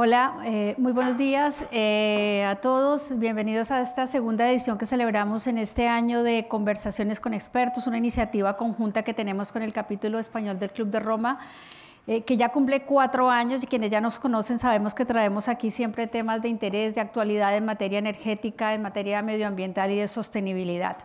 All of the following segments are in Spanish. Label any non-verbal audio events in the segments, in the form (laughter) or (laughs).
Hola, eh, muy buenos días eh, a todos. Bienvenidos a esta segunda edición que celebramos en este año de Conversaciones con Expertos, una iniciativa conjunta que tenemos con el capítulo español del Club de Roma. Eh, que ya cumple cuatro años y quienes ya nos conocen sabemos que traemos aquí siempre temas de interés, de actualidad en materia energética, en materia medioambiental y de sostenibilidad.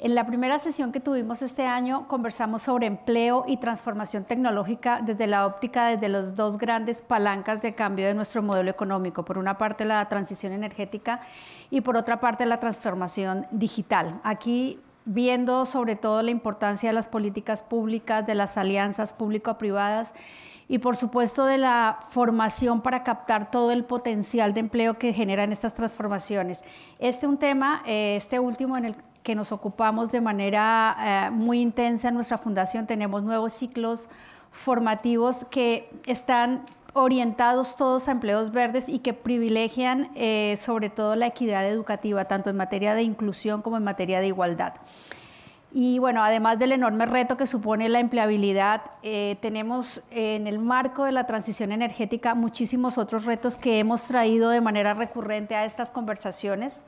En la primera sesión que tuvimos este año conversamos sobre empleo y transformación tecnológica desde la óptica, desde los dos grandes palancas de cambio de nuestro modelo económico. Por una parte la transición energética y por otra parte la transformación digital. Aquí viendo sobre todo la importancia de las políticas públicas, de las alianzas público-privadas y por supuesto de la formación para captar todo el potencial de empleo que generan estas transformaciones. Este un tema, eh, este último en el que nos ocupamos de manera eh, muy intensa en nuestra fundación. Tenemos nuevos ciclos formativos que están orientados todos a empleos verdes y que privilegian eh, sobre todo la equidad educativa, tanto en materia de inclusión como en materia de igualdad. Y bueno, además del enorme reto que supone la empleabilidad, eh, tenemos en el marco de la transición energética muchísimos otros retos que hemos traído de manera recurrente a estas conversaciones.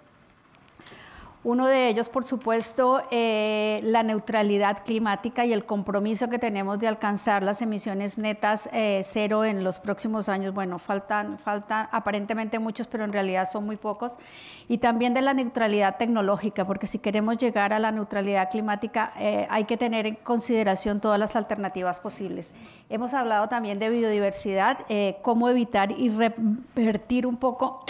Uno de ellos, por supuesto, eh, la neutralidad climática y el compromiso que tenemos de alcanzar las emisiones netas eh, cero en los próximos años. Bueno, faltan, faltan aparentemente muchos, pero en realidad son muy pocos. Y también de la neutralidad tecnológica, porque si queremos llegar a la neutralidad climática eh, hay que tener en consideración todas las alternativas posibles. Hemos hablado también de biodiversidad, cómo evitar y revertir un poco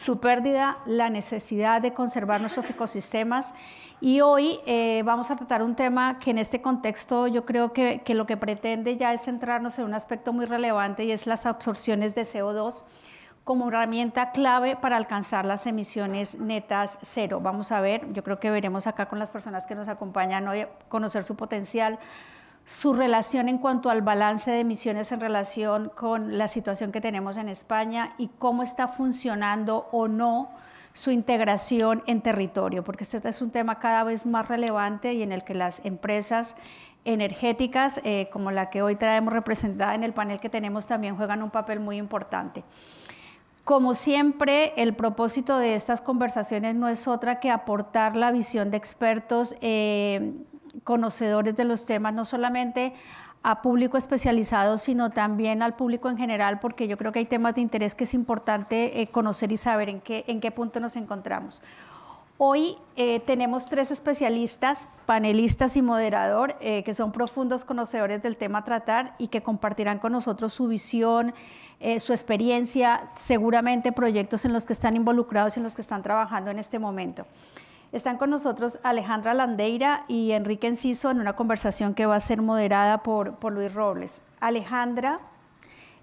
su pérdida, la necesidad de conservar nuestros ecosistemas. Y hoy eh, vamos a tratar un tema que en este contexto yo creo que, que lo que pretende ya es centrarnos en un aspecto muy relevante y es las absorciones de CO2 como herramienta clave para alcanzar las emisiones netas cero. Vamos a ver, yo creo que veremos acá con las personas que nos acompañan hoy conocer su potencial, su relación en cuanto al balance de emisiones en relación con la situación que tenemos en España y cómo está funcionando o no su integración en territorio, porque este es un tema cada vez más relevante y en el que las empresas energéticas, eh, como la que hoy traemos representada en el panel que tenemos, también juegan un papel muy importante. Como siempre, el propósito de estas conversaciones no es otra que aportar la visión de expertos. Eh, conocedores de los temas, no solamente a público especializado, sino también al público en general, porque yo creo que hay temas de interés que es importante eh, conocer y saber en qué, en qué punto nos encontramos. Hoy eh, tenemos tres especialistas, panelistas y moderador, eh, que son profundos conocedores del tema a tratar y que compartirán con nosotros su visión, su experiencia, seguramente proyectos en los que están involucrados y en los que están trabajando en este momento. Están con nosotros Alejandra Landeira y Enrique Enciso en una conversación que va a ser moderada por, Luis Robles. Alejandra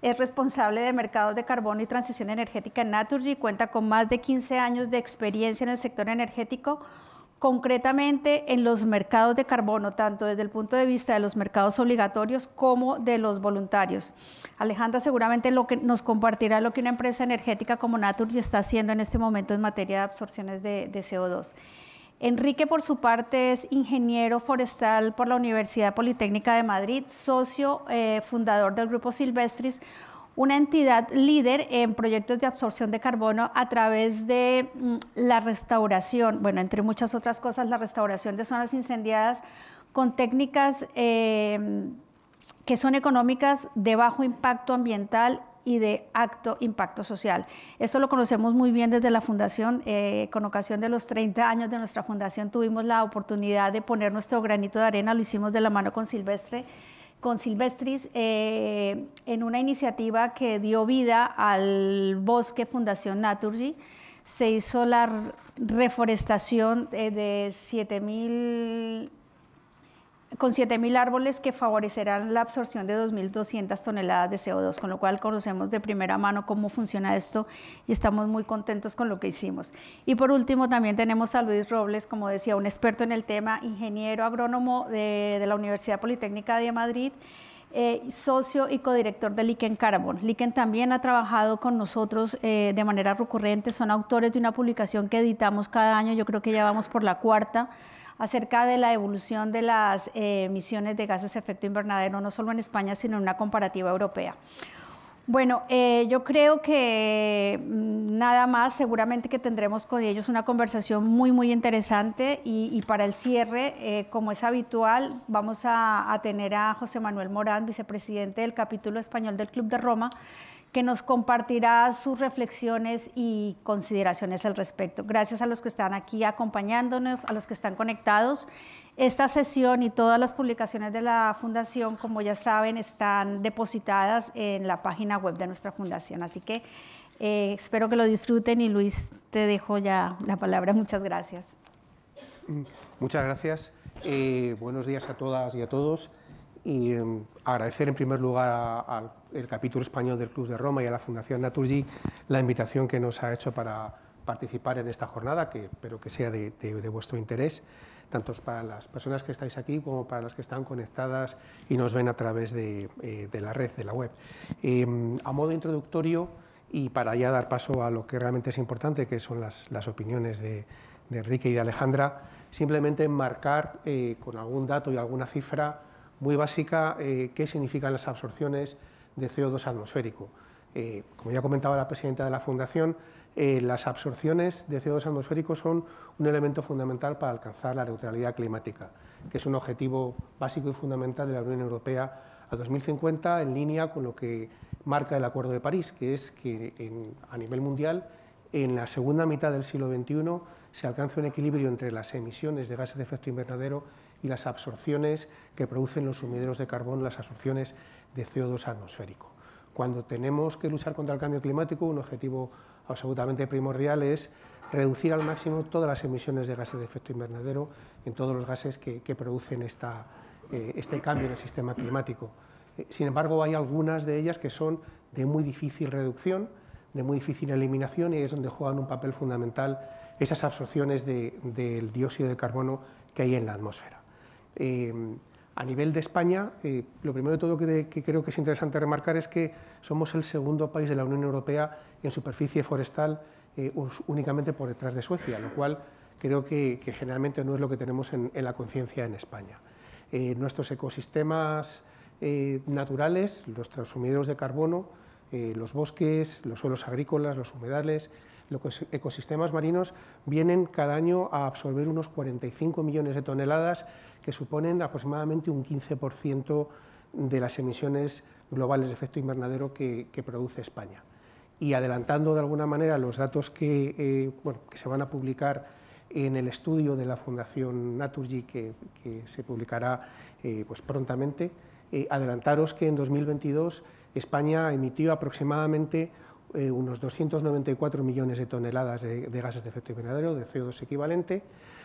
es responsable de mercados de carbono y transición energética en Naturgy, y cuenta con más de 15 años de experiencia en el sector energético, concretamente en los mercados de carbono, tanto desde el punto de vista de los mercados obligatorios como de los voluntarios. Alejandra seguramente nos compartirá lo que una empresa energética como Naturgy está haciendo en este momento en materia de absorciones de, de CO2. Enrique, por su parte, es ingeniero forestal por la Universidad Politécnica de Madrid, socio eh, fundador del Grupo Silvestris, una entidad líder en proyectos de absorción de carbono a través de mm, la restauración, bueno, entre muchas otras cosas, la restauración de zonas incendiadas con técnicas eh, que son económicas de bajo impacto ambiental y de acto impacto social. Esto lo conocemos muy bien desde la fundación. Eh, con ocasión de los 30 años de nuestra fundación tuvimos la oportunidad de poner nuestro granito de arena, lo hicimos de la mano con Silvestre con Silvestris eh, en una iniciativa que dio vida al bosque Fundación Naturgy. Se hizo la reforestación eh, de 7.000 con 7.000 árboles que favorecerán la absorción de 2.200 toneladas de CO2, con lo cual conocemos de primera mano cómo funciona esto y estamos muy contentos con lo que hicimos. Y por último, también tenemos a Luis Robles, como decía, un experto en el tema, ingeniero agrónomo de, la Universidad Politécnica de Madrid. Eh, socio y codirector de Liquen Carbón. Liquen también ha trabajado con nosotros eh, de manera recurrente, son autores de una publicación que editamos cada año, yo creo que ya vamos por la cuarta, acerca de la evolución de las eh, emisiones de gases de efecto invernadero, no solo en España, sino en una comparativa europea. Bueno, eh, yo creo que mm, nada más, seguramente que tendremos con ellos una conversación muy, muy interesante y, para el cierre, eh, como es habitual, vamos a, a, tener a José Manuel Morán, vicepresidente del capítulo español del Club de Roma, que nos compartirá sus reflexiones y consideraciones al respecto. Gracias a los que están aquí acompañándonos, a los que están conectados. Esta sesión y todas las publicaciones de la Fundación, como ya saben, están depositadas en la página web de nuestra Fundación. Así que eh, espero que lo disfruten y Luis, te dejo ya la palabra. Muchas gracias. Muchas gracias. Eh, buenos días a todas y a todos y em, agradecer en primer lugar al capítulo español del Club de Roma y a la Fundación Naturgy la invitación que nos ha hecho para participar en esta jornada, que espero que sea de, vuestro interés, tanto para las personas que estáis aquí como para las que están conectadas y nos ven a través de, eh, la red, de la web. Em, a modo introductorio y para ya dar paso a lo que realmente es importante, que son las, opiniones de, Enrique y de Alejandra, simplemente marcar eh, con algún dato y alguna cifra muy básica eh, qué significan las absorciones de CO2 atmosférico. Eh, como ya comentaba la presidenta de la Fundación, eh, las absorciones de CO2 atmosférico son un elemento fundamental para alcanzar la neutralidad climática, que es un objetivo básico y fundamental de la Unión Europea a 2050 en línea con lo que marca el Acuerdo de París, que es que a nivel mundial en la segunda mitad del siglo XXI se alcance un equilibrio entre las emisiones de gases de efecto invernadero y las absorciones que producen los sumideros de carbón, las absorciones de CO2 atmosférico. Cuando tenemos que luchar contra el cambio climático, un objetivo absolutamente primordial es reducir al máximo todas las emisiones de gases de efecto invernadero en todos los gases que, producen eh, este cambio en el sistema climático. Eh, sin embargo, hay algunas de ellas que son de muy difícil reducción, de muy difícil eliminación y es donde juegan un papel fundamental esas absorciones del dióxido de carbono que hay en la atmósfera. Em, a nivel de España, eh, lo primero de todo que, creo que es interesante remarcar es que somos el segundo país de la Unión Europea en superficie forestal eh, únicamente por detrás de Suecia, lo cual creo que, generalmente no es lo que tenemos en, la conciencia en España. Eh, nuestros ecosistemas naturales, los transumidores de carbono, los bosques, los suelos agrícolas, los humedales, los ecosistemas marinos vienen cada año a absorber unos 45 millones de toneladas, que suponen aproximadamente un 15% de las emisiones globales de efecto invernadero que, produce España. Y adelantando de alguna manera los datos eh, que, se van a publicar en el estudio de la Fundación Naturgy, que, se publicará eh, pues prontamente, eh, adelantaros que en 2022 España emitió aproximadamente eh, unos 294 millones de toneladas de, gases de efecto invernadero, de CO2 equivalente.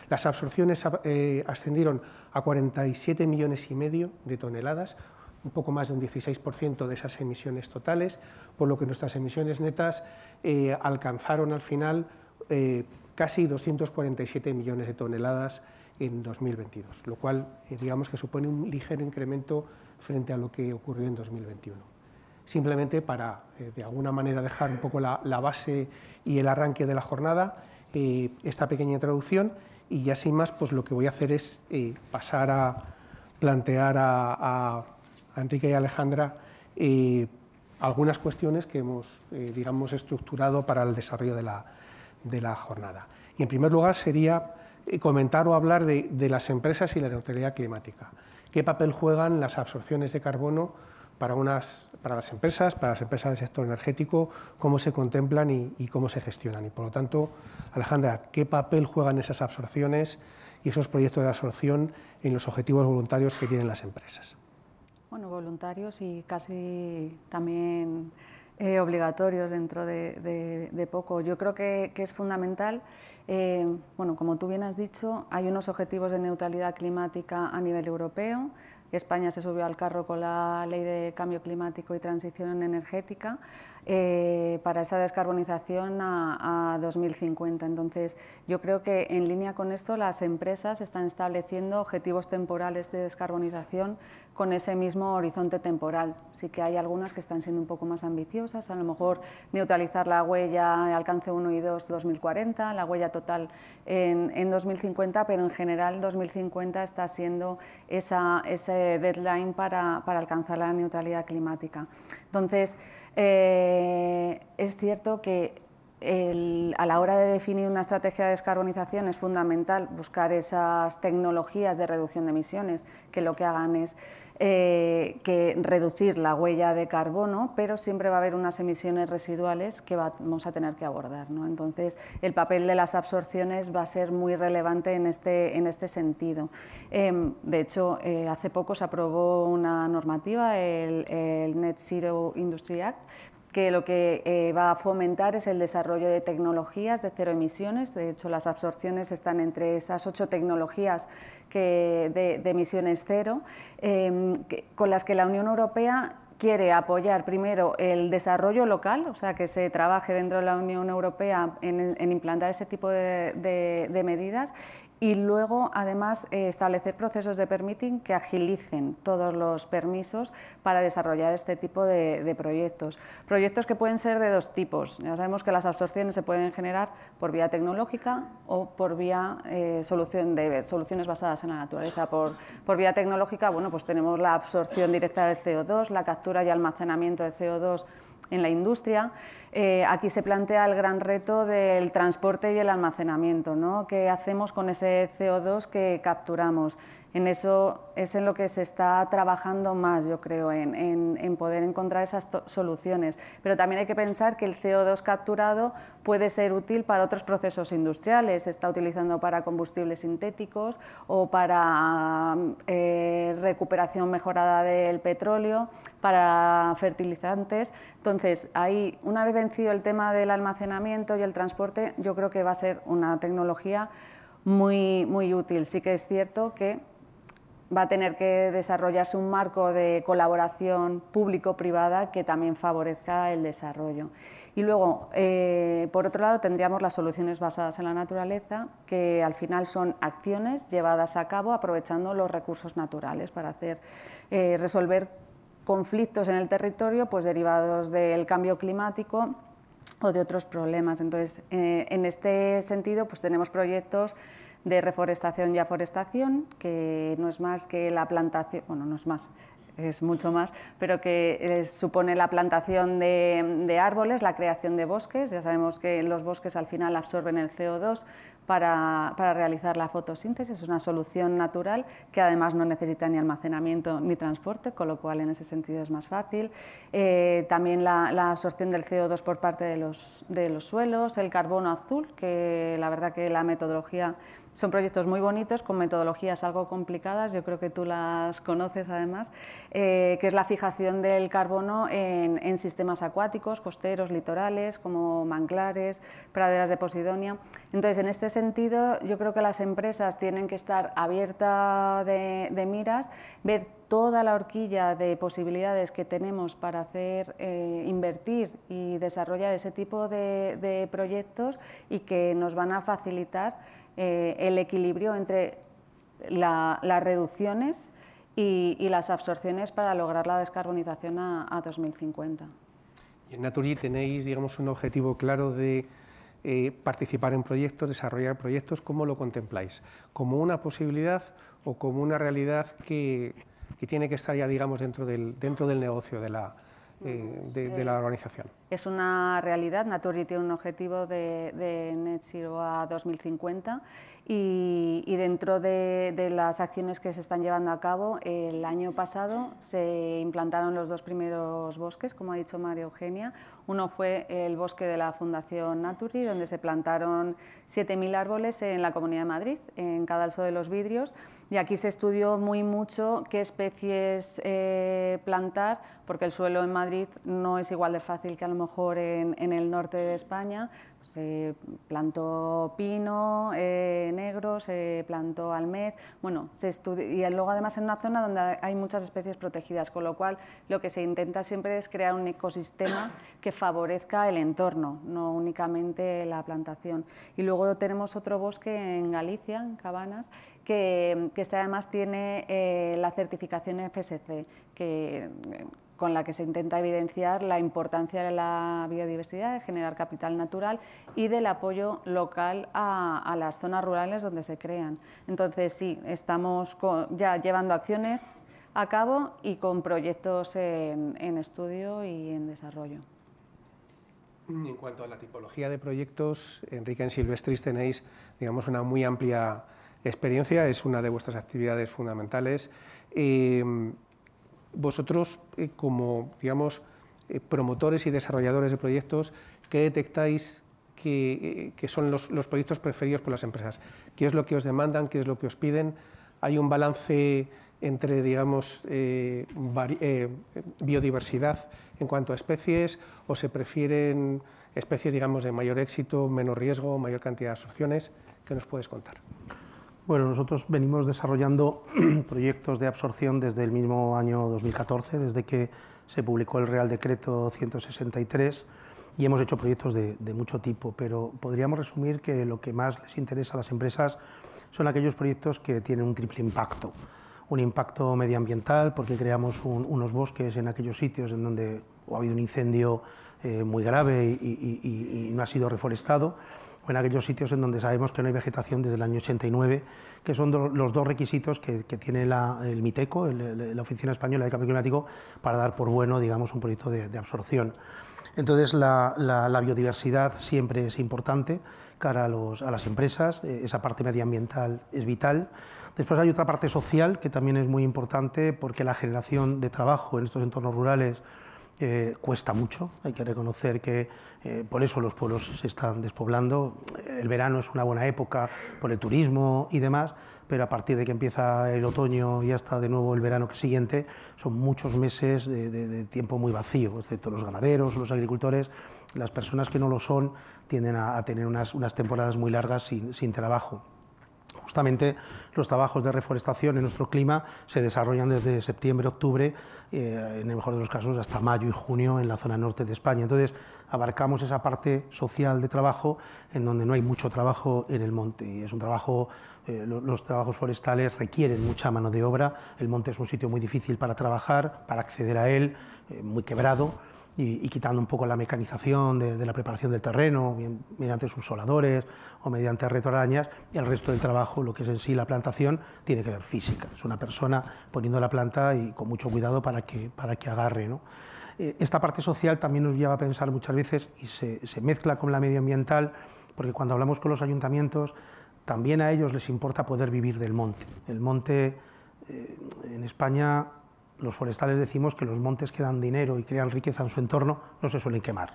Las absorciones eh, ascendieron a 47 millones y medio de toneladas, un poco más de un 16% de esas emisiones totales, por lo que nuestras emisiones netas eh, alcanzaron al final casi 247 millones de toneladas en 2022, lo cual digamos que supone un ligero incremento frente a lo que ocurrió en 2021 simplemente para, eh, de alguna manera, dejar un poco la, base y el arranque de la jornada, eh, esta pequeña introducción, y ya sin más, pues lo que voy a hacer es eh, pasar a plantear a, Enrique y Alejandra algunas cuestiones que hemos, digamos, estructurado para el desarrollo de la, jornada. Y en primer lugar sería comentar o hablar de, de las empresas y la neutralidad climática. ¿Qué papel juegan las absorciones de carbono para, unas, para las empresas, para las empresas del sector energético, cómo se contemplan y, cómo se gestionan. Y por lo tanto, Alejandra, ¿qué papel juegan esas absorciones y esos proyectos de absorción en los objetivos voluntarios que tienen las empresas? Bueno, voluntarios y casi también eh, obligatorios dentro de, poco. Yo creo que, es fundamental. Eh, bueno, como tú bien has dicho, hay unos objetivos de neutralidad climática a nivel europeo, España se subió al carro con la ley de cambio climático y transición energética eh, para esa descarbonización a, a 2050. Entonces, yo creo que en línea con esto las empresas están estableciendo objetivos temporales de descarbonización con ese mismo horizonte temporal. Sí que hay algunas que están siendo un poco más ambiciosas, a lo mejor neutralizar la huella alcance 1 y 2 2040, la huella total en, 2050, pero en general 2050 está siendo esa, ese deadline para, alcanzar la neutralidad climática. Entonces, eh, es cierto que a la hora de definir una estrategia de descarbonización es fundamental buscar esas tecnologías de reducción de emisiones que lo que hagan es eh, que reducir la huella de carbono, pero siempre va a haber unas emisiones residuales que vamos a tener que abordar. Entonces, el papel de las absorciones va a ser muy relevante en este, este sentido. Em, de hecho, eh, hace poco se aprobó una normativa, el Net Zero Industry Act, que lo que eh, va a fomentar es el desarrollo de tecnologías de cero emisiones. De hecho, las absorciones están entre esas ocho tecnologías de, emisiones cero, em, con las que la Unión Europea quiere apoyar primero el desarrollo local, o sea, que se trabaje dentro de la Unión Europea en, implantar ese tipo de medidas y luego, además, eh, establecer procesos de permitting que agilicen todos los permisos para desarrollar este tipo de, proyectos. Proyectos que pueden ser de dos tipos. Ya sabemos que las absorciones se pueden generar por vía tecnológica o por vía eh, solución de soluciones basadas en la naturaleza. Por, vía tecnológica, bueno, pues tenemos la absorción directa del CO2, la captura y almacenamiento de CO2 en la industria, eh, aquí se plantea el gran reto del transporte y el almacenamiento, ¿no? ¿Qué hacemos con ese CO2 que capturamos? en eso es en lo que se está trabajando más, yo creo, en, poder encontrar esas soluciones. Pero también hay que pensar que el CO2 capturado puede ser útil para otros procesos industriales, se está utilizando para combustibles sintéticos o para eh, recuperación mejorada del petróleo, para fertilizantes. Entonces, ahí, una vez vencido el tema del almacenamiento y el transporte, yo creo que va a ser una tecnología muy, muy útil. Sí que es cierto que va a tener que desarrollarse un marco de colaboración público-privada que también favorezca el desarrollo. Y luego, eh, por otro lado, tendríamos las soluciones basadas en la naturaleza, que al final son acciones llevadas a cabo aprovechando los recursos naturales para hacer, eh, resolver conflictos en el territorio pues, derivados del cambio climático o de otros problemas. Entonces, eh, en este sentido, pues, tenemos proyectos de reforestación y aforestación, que no es más que la plantación, bueno, no es más, es mucho más, pero que eh, supone la plantación de, de, árboles, la creación de bosques. Ya sabemos que los bosques al final absorben el CO2, para, para, realizar la fotosíntesis. Es una solución natural que además no necesita ni almacenamiento ni transporte, con lo cual en ese sentido es más fácil. Eh, también la, absorción del CO2 por parte de los, de los suelos, el carbono azul, que la verdad que la metodología son proyectos muy bonitos, con metodologías algo complicadas, yo creo que tú las conoces además, eh, que es la fijación del carbono en, en, sistemas acuáticos, costeros, litorales, como manglares, praderas de Posidonia. Entonces, en este sentido, yo creo que las empresas tienen que estar abiertas de, miras, ver toda la horquilla de posibilidades que tenemos para hacer, eh, invertir y desarrollar ese tipo de, proyectos y que nos van a facilitar eh, el equilibrio entre las reducciones y, las absorciones para lograr la descarbonización a, a 2050. Y en Naturi tenéis digamos, un objetivo claro de eh, participar en proyectos, desarrollar proyectos, ¿cómo lo contempláis? ¿Como una posibilidad o como una realidad que, tiene que estar ya, digamos, dentro del, dentro del negocio de la, eh, de, la organización? Es una realidad. Naturi tiene un objetivo de, de Net Zero a 2050 y, dentro de, las acciones que se están llevando a cabo, el año pasado se implantaron los dos primeros bosques, como ha dicho María Eugenia. Uno fue el bosque de la Fundación Naturi, donde se plantaron 7.000 árboles en la Comunidad de Madrid, en cada Cadalso de los Vidrios. Y aquí se estudió muy mucho qué especies eh, plantar, porque el suelo en Madrid no es igual de fácil que a lo mejor en, en el norte de España, se plantó pino eh, negro, se plantó almez, bueno, se y luego además en una zona donde hay muchas especies protegidas, con lo cual lo que se intenta siempre es crear un ecosistema que favorezca el entorno, no únicamente la plantación. Y luego tenemos otro bosque en Galicia, en Cabanas, que, este además tiene eh, la certificación FSC, que con la que se intenta evidenciar la importancia de la biodiversidad, de generar capital natural y del apoyo local a, las zonas rurales donde se crean. Entonces, sí, estamos ya llevando acciones a cabo y con proyectos en, estudio y en desarrollo. En cuanto a la tipología de proyectos, Enrique en Silvestris tenéis digamos, una muy amplia experiencia, es una de vuestras actividades fundamentales. Eh, vosotros eh, como, digamos, eh, promotores y desarrolladores de proyectos, ¿qué detectáis que, eh, son los, proyectos preferidos por las empresas? ¿Qué es lo que os demandan? ¿Qué es lo que os piden? ¿Hay un balance entre, digamos, biodiversidad en cuanto a especies o se prefieren especies, de mayor éxito, menor riesgo, mayor cantidad de absorciones? ¿Qué nos puedes contar? Bueno, nosotros venimos desarrollando (clears throat) proyectos de absorción desde el mismo año 2014, desde que se publicó el Real Decreto 163 y hemos hecho proyectos de, mucho tipo, pero podríamos resumir que lo que más les interesa a las empresas son aquellos proyectos que tienen un triple impacto. Un impacto medioambiental, porque creamos unos bosques en aquellos sitios en donde ha habido un incendio eh, muy grave y no ha sido reforestado o en aquellos sitios en donde sabemos que no hay vegetación desde el año 89, que son los dos requisitos que, tiene el MITECO, la Oficina Española de Cambio Climático, para dar por bueno, digamos, un proyecto de, absorción. Entonces, la, biodiversidad siempre es importante cara a, a las empresas, eh, esa parte medioambiental es vital. Después hay otra parte social que también es muy importante porque la generación de trabajo en estos entornos rurales eh, cuesta mucho, hay que reconocer que eh, por eso los pueblos se están despoblando, el verano es una buena época por el turismo y demás, pero a partir de que empieza el otoño y hasta de nuevo el verano siguiente, son muchos meses de, tiempo muy vacío, excepto los ganaderos, los agricultores, las personas que no lo son tienden a, tener unas, temporadas muy largas sin trabajo. Justamente los trabajos de reforestación en nuestro clima se desarrollan desde septiembre, octubre, eh, en el mejor de los casos hasta mayo y junio en la zona norte de España. Entonces abarcamos esa parte social de trabajo en donde no hay mucho trabajo en el monte. Y es un trabajo, eh, los trabajos forestales requieren mucha mano de obra. El monte es un sitio muy difícil para trabajar, para acceder a él, eh, muy quebrado y, quitando un poco la mecanización de, la preparación del terreno, mediante sus soladores o mediante retorañas, y el resto del trabajo, lo que es en sí la plantación, tiene que ser física. Es una persona poniendo la planta y con mucho cuidado para que, para que agarre. Eh, esta parte social también nos lleva a pensar muchas veces y se, mezcla con la medioambiental, porque cuando hablamos con los ayuntamientos, también a ellos les importa poder vivir del monte. El monte eh, en España los forestales decimos que los montes que dan dinero y crean riqueza en su entorno no se suelen quemar.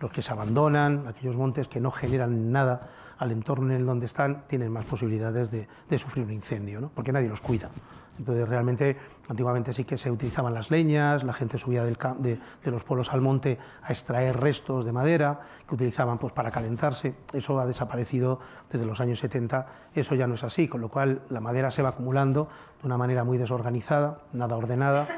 Los que se abandonan, aquellos montes que no generan nada al entorno en el donde están, tienen más posibilidades de, sufrir un incendio, porque nadie los cuida. Entonces realmente antiguamente sí que se utilizaban las leñas, la gente subía de, los pueblos al monte a extraer restos de madera que utilizaban pues, para calentarse. Eso ha desaparecido desde los años 70, eso ya no es así, con lo cual la madera se va acumulando de una manera muy desorganizada, nada ordenada,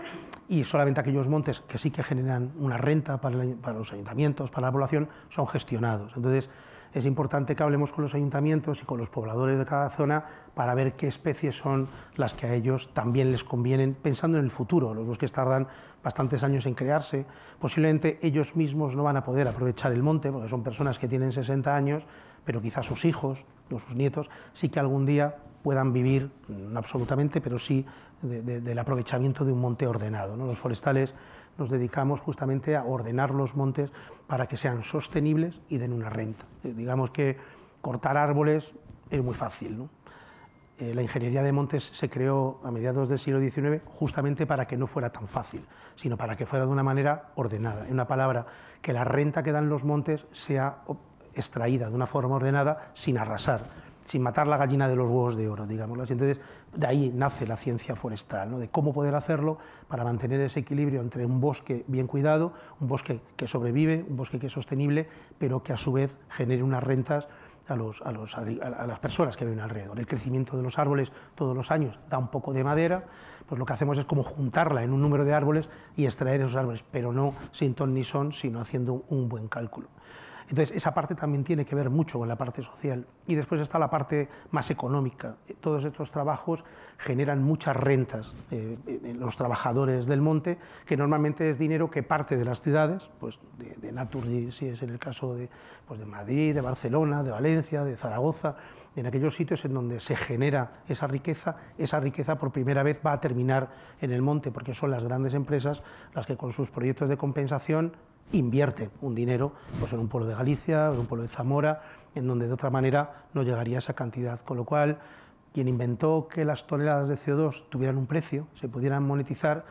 y solamente aquellos montes que sí que generan una renta para, para los ayuntamientos, para la población, son gestionados. Entonces es importante que hablemos con los ayuntamientos y con los pobladores de cada zona para ver qué especies son las que a ellos también les convienen, pensando en el futuro. Los bosques tardan bastantes años en crearse, posiblemente ellos mismos no van a poder aprovechar el monte, porque son personas que tienen 60 años, pero quizás sus hijos o sus nietos sí que algún día puedan vivir, no mm, absolutamente, pero sí del aprovechamiento de un monte ordenado. ¿no? Los forestales nos dedicamos justamente a ordenar los montes para que sean sostenibles y den una renta. Eh, digamos que cortar árboles es muy fácil. ¿no? Eh, la ingeniería de montes se creó a mediados del siglo XIX justamente para que no fuera tan fácil, sino para que fuera de una manera ordenada. En una palabra, que la renta que dan los montes sea extraída de una forma ordenada sin arrasar sin matar la gallina de los huevos de oro, digámoslo así. Entonces, de ahí nace la ciencia forestal, ¿no? de cómo poder hacerlo para mantener ese equilibrio entre un bosque bien cuidado, un bosque que sobrevive, un bosque que es sostenible, pero que a su vez genere unas rentas a, a, las personas que viven alrededor. El crecimiento de los árboles todos los años da un poco de madera, pues lo que hacemos es como juntarla en un número de árboles y extraer esos árboles, pero no sin ton ni son, sino haciendo un buen cálculo. Entonces, esa parte también tiene que ver mucho con la parte social. Y después está la parte más económica. Todos estos trabajos generan muchas rentas eh, en los trabajadores del monte, que normalmente es dinero que parte de las ciudades, pues de, natur si es en el caso de, pues, de Madrid, de Barcelona, de Valencia, de Zaragoza, en aquellos sitios en donde se genera esa riqueza, esa riqueza por primera vez va a terminar en el monte, porque son las grandes empresas las que con sus proyectos de compensación invierte un dinero pues, en un pueblo de Galicia, en un pueblo de Zamora, en donde de otra manera no llegaría esa cantidad. Con lo cual, quien inventó que las toneladas de CO2 tuvieran un precio, se pudieran monetizar,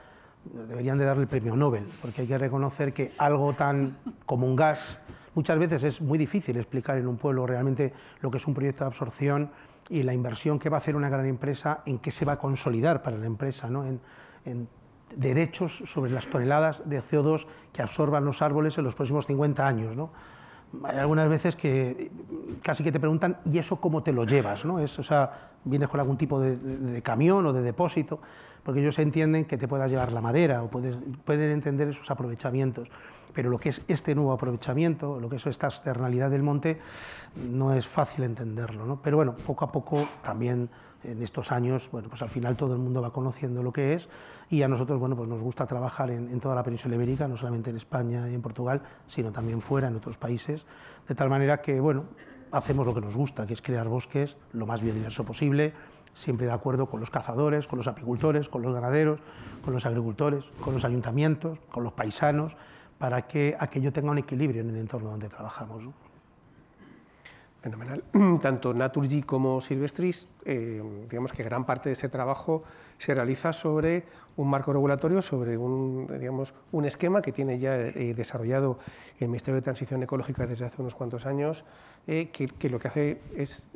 deberían de darle el premio Nobel, porque hay que reconocer que algo tan como un gas, muchas veces es muy difícil explicar en un pueblo realmente lo que es un proyecto de absorción y la inversión que va a hacer una gran empresa, en qué se va a consolidar para la empresa, ¿no? en, derechos sobre las toneladas de CO2 que absorban los árboles en los próximos 50 años. Hay algunas veces que casi que te preguntan, ¿y eso cómo te lo llevas? ¿no? Es, o sea, ¿vienes con algún tipo de, camión o de depósito? Porque ellos entienden que te puedas llevar la madera o puedes, pueden entender esos aprovechamientos. Pero lo que es este nuevo aprovechamiento, lo que es esta externalidad del monte, no es fácil entenderlo. Pero bueno, poco a poco también en estos años, bueno, pues al final todo el mundo va conociendo lo que es y a nosotros, bueno, pues nos gusta trabajar en, toda la península ibérica, no solamente en España y en Portugal, sino también fuera, en otros países, de tal manera que, bueno, hacemos lo que nos gusta, que es crear bosques lo más biodiverso posible, siempre de acuerdo con los cazadores, con los apicultores, con los ganaderos, con los agricultores, con los ayuntamientos, con los paisanos, para que aquello tenga un equilibrio en el entorno donde trabajamos. Fenomenal. (clears throat) Tanto Naturgy como Silvestris, eh, digamos que gran parte de ese trabajo se realiza sobre un marco regulatorio, sobre un, digamos, un esquema que tiene ya eh, desarrollado el Ministerio de Transición Ecológica desde hace unos cuantos años, eh, que, lo que hace es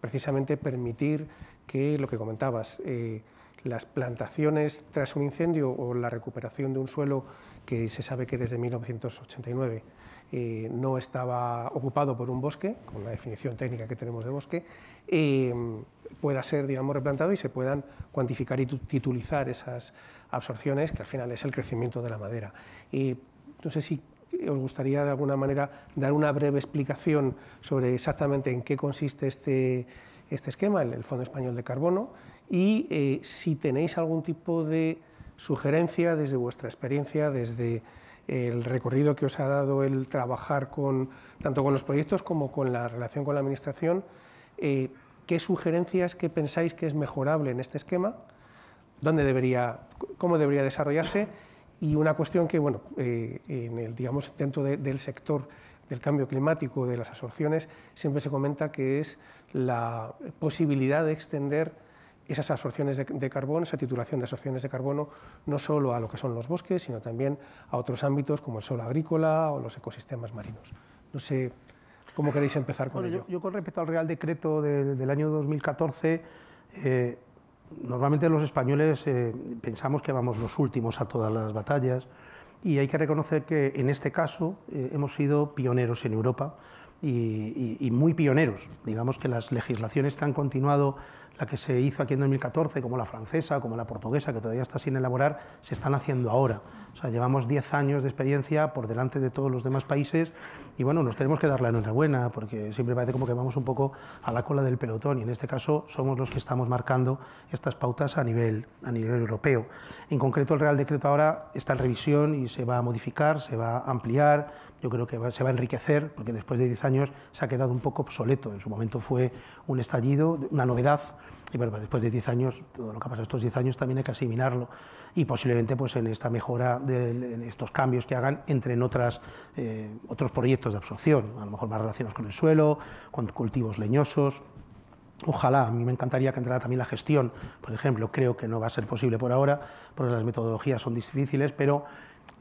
precisamente permitir que lo que comentabas, las plantaciones tras un incendio o la recuperación de un suelo que se sabe que desde 1989 eh, no estaba ocupado por un bosque, con la definición técnica que tenemos de bosque, eh, pueda ser, digamos, replantado y se puedan cuantificar y titulizar esas absorciones, que al final es el crecimiento de la madera. ...y eh, no sé si os gustaría de alguna manera dar una breve explicación sobre exactamente en qué consiste este, este esquema, el, Fondo Español de Carbono, y si tenéis algún tipo de sugerencia desde vuestra experiencia, desde el recorrido que os ha dado el trabajar tanto con los proyectos como con la relación con la Administración. Eh, ¿Qué sugerencias que pensáis que es mejorable en este esquema? ¿Dónde debería, ¿Cómo debería desarrollarse? Y una cuestión que, bueno, eh, en el, digamos, dentro del sector del cambio climático, de las absorciones, siempre se comenta que es la posibilidad de extender esas absorciones de, carbono, esa titulación de absorciones de carbono, no solo a lo que son los bosques, sino también a otros ámbitos como el suelo agrícola o los ecosistemas marinos. No sé cómo queréis empezar con ello. Yo, con respecto al Real Decreto del año 2014, eh, normalmente los españoles eh, pensamos que vamos los últimos a todas las batallas y hay que reconocer que en este caso eh, hemos sido pioneros en Europa y muy pioneros. Digamos que las legislaciones que han continuado la que se hizo aquí en 2014, como la francesa, como la portuguesa, que todavía está sin elaborar, se están haciendo ahora. O sea, llevamos 10 años de experiencia por delante de todos los demás países y bueno, nos tenemos que dar la enhorabuena porque siempre parece como que vamos un poco a la cola del pelotón y en este caso somos los que estamos marcando estas pautas a nivel, a nivel europeo. En concreto, el Real Decreto ahora está en revisión y se va a modificar, se va a ampliar, yo creo que se va a enriquecer porque después de 10 años se ha quedado un poco obsoleto. En su momento fue un estallido, una novedad y bueno, pues después de 10 años, todo lo que ha pasado estos 10 años también hay que asimilarlo y posiblemente pues, en esta mejora, de, en estos cambios que hagan, entren otras, eh, otros proyectos de absorción, a lo mejor más relacionados con el suelo, con cultivos leñosos. Ojalá, a mí me encantaría que entrara también la gestión, por ejemplo, creo que no va a ser posible por ahora, porque las metodologías son difíciles, pero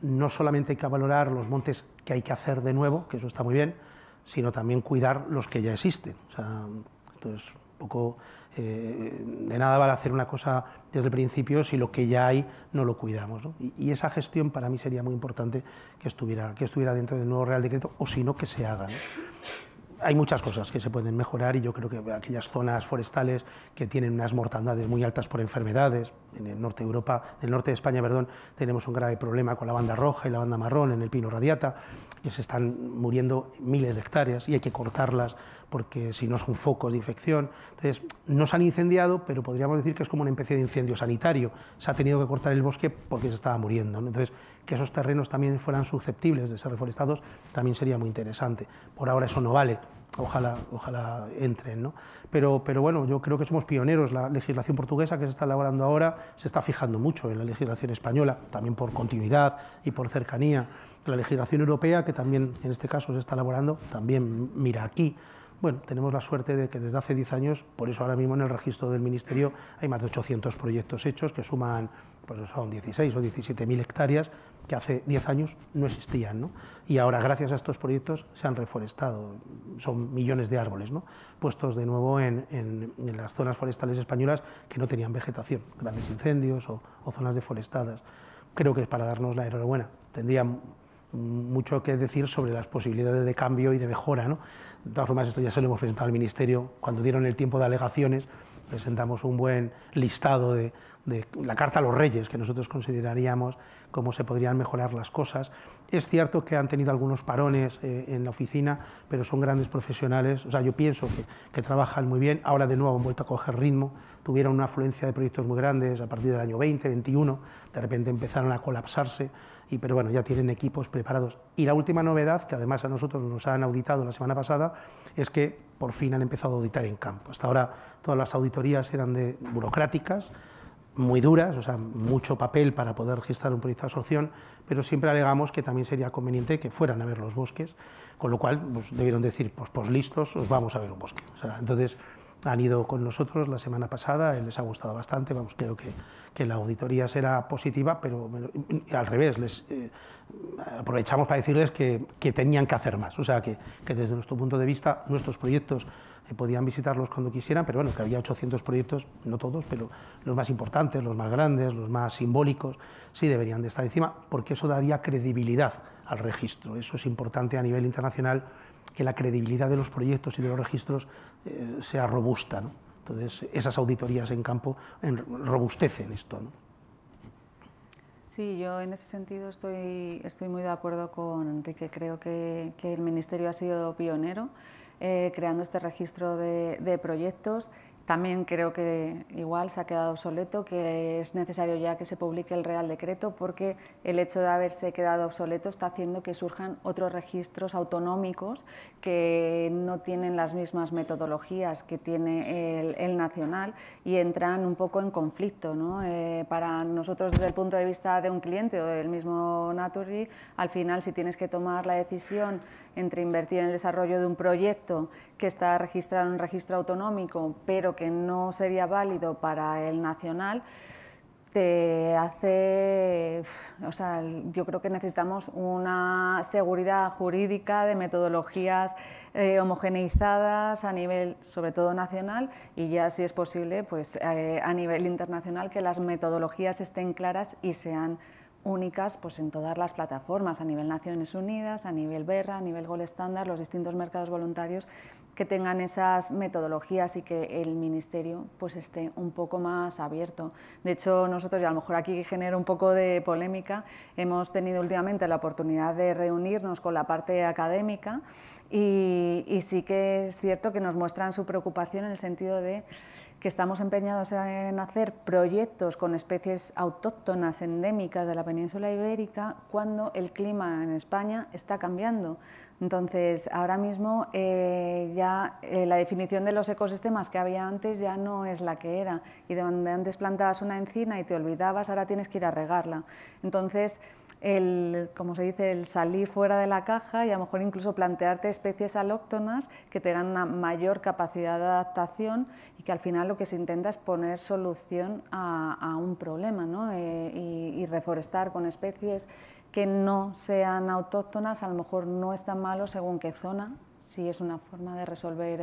no solamente hay que valorar los montes que hay que hacer de nuevo, que eso está muy bien, sino también cuidar los que ya existen. O esto es un poco de nada vale hacer una cosa desde el principio si lo que ya hay no lo cuidamos. Y, esa gestión para mí sería muy importante que estuviera, que estuviera dentro del nuevo Real Decreto o si no, que se haga. hay muchas cosas que se pueden mejorar y yo creo que aquellas zonas forestales que tienen unas mortandades muy altas por enfermedades, en el norte de Europa, del norte de España, perdón, tenemos un grave problema con la banda roja y la banda marrón en el pino radiata, que se están muriendo miles de hectáreas y hay que cortarlas porque si no son focos de infección. Entonces, no se han incendiado, pero podríamos decir que es como una especie de incendio sanitario. Se ha tenido que cortar el bosque porque se estaba muriendo. Entonces, que esos terrenos también fueran susceptibles de ser reforestados también sería muy interesante. Por ahora eso no vale. Ojalá, ojalá entren. ¿no? Pero, pero bueno, yo creo que somos pioneros. La legislación portuguesa que se está elaborando ahora se está fijando mucho en la legislación española, también por continuidad y por cercanía. La legislación europea, que también en este caso se está elaborando, también mira aquí. Bueno, tenemos la suerte de que desde hace 10 años, por eso ahora mismo en el registro del Ministerio hay más de 800 proyectos hechos que suman, pues son 16 o 17 mil hectáreas que hace 10 años no existían, Y ahora gracias a estos proyectos se han reforestado, son millones de árboles, ¿no? Puestos de nuevo en, las zonas forestales españolas que no tenían vegetación, grandes incendios o, zonas deforestadas. Creo que es para darnos la enhorabuena. Tendría mucho que decir sobre las posibilidades de cambio y de mejora, ¿no? De todas formas, esto ya se lo hemos presentado al Ministerio. Cuando dieron el tiempo de alegaciones, presentamos un buen listado de, la Carta a los Reyes, que nosotros consideraríamos cómo se podrían mejorar las cosas. Es cierto que han tenido algunos parones eh, en la oficina, pero son grandes profesionales. O sea, yo pienso que, que, trabajan muy bien. Ahora de nuevo han vuelto a coger ritmo. Tuvieron una afluencia de proyectos muy grandes a partir del año 20, 21. De repente empezaron a colapsarse pero bueno, ya tienen equipos preparados. Y la última novedad, que además a nosotros nos han auditado la semana pasada, es que por fin han empezado a auditar en campo. Hasta ahora todas las auditorías eran de burocráticas, muy duras, o sea, mucho papel para poder registrar un proyecto de absorción, pero siempre alegamos que también sería conveniente que fueran a ver los bosques, con lo cual pues, debieron decir, pues, pues, listos, os vamos a ver un bosque. entonces han ido con nosotros la semana pasada, les ha gustado bastante, vamos, creo que que la auditoría será positiva, pero al revés, les eh, aprovechamos para decirles que, tenían que hacer más. O sea, que, desde nuestro punto de vista, nuestros proyectos eh, podían visitarlos cuando quisieran, pero bueno, que había 800 proyectos, no todos, pero los más importantes, los más grandes, los más simbólicos, sí deberían de estar encima, porque eso daría credibilidad al registro. Eso es importante a nivel internacional, que la credibilidad de los proyectos y de los registros eh, sea robusta. Entonces, esas auditorías en campo robustecen esto. Sí, yo en ese sentido estoy, estoy muy de acuerdo con Enrique. Creo que, el Ministerio ha sido pionero eh, creando este registro de proyectos también creo que igual se ha quedado obsoleto, que es necesario ya que se publique el Real Decreto porque el hecho de haberse quedado obsoleto está haciendo que surjan otros registros autonómicos que no tienen las mismas metodologías que tiene el, nacional y entran un poco en conflicto. Eh, para nosotros desde el punto de vista de un cliente o del mismo Naturgy, al final si tienes que tomar la decisión entre invertir en el desarrollo de un proyecto que está registrado en un registro autonómico, pero que no sería válido para el nacional, te hace, o sea, yo creo que necesitamos una seguridad jurídica de metodologías eh, homogeneizadas a nivel, sobre todo nacional, y ya si es posible, pues eh, a nivel internacional, que las metodologías estén claras y sean únicas pues, en todas las plataformas, a nivel Naciones Unidas, a nivel Berra, a nivel Gol Estándar, los distintos mercados voluntarios que tengan esas metodologías y que el Ministerio pues, esté un poco más abierto. De hecho, nosotros, y a lo mejor aquí genera un poco de polémica, hemos tenido últimamente la oportunidad de reunirnos con la parte académica y sí que es cierto que nos muestran su preocupación en el sentido de que estamos empeñados en hacer proyectos con especies autóctonas, endémicas de la península ibérica, cuando el clima en España está cambiando. Entonces, ahora mismo eh, ya eh, la definición de los ecosistemas que había antes ya no es la que era. Y donde antes plantabas una encina y te olvidabas, ahora tienes que ir a regarla. Entonces, el, como se dice, el salir fuera de la caja y a lo mejor incluso plantearte especies alóctonas que tengan una mayor capacidad de adaptación y que al final lo que se intenta es poner solución a, un problema ¿no? Eh, y, reforestar con especies que no sean autóctonas, a lo mejor no es tan malo según qué zona, si es una forma de resolver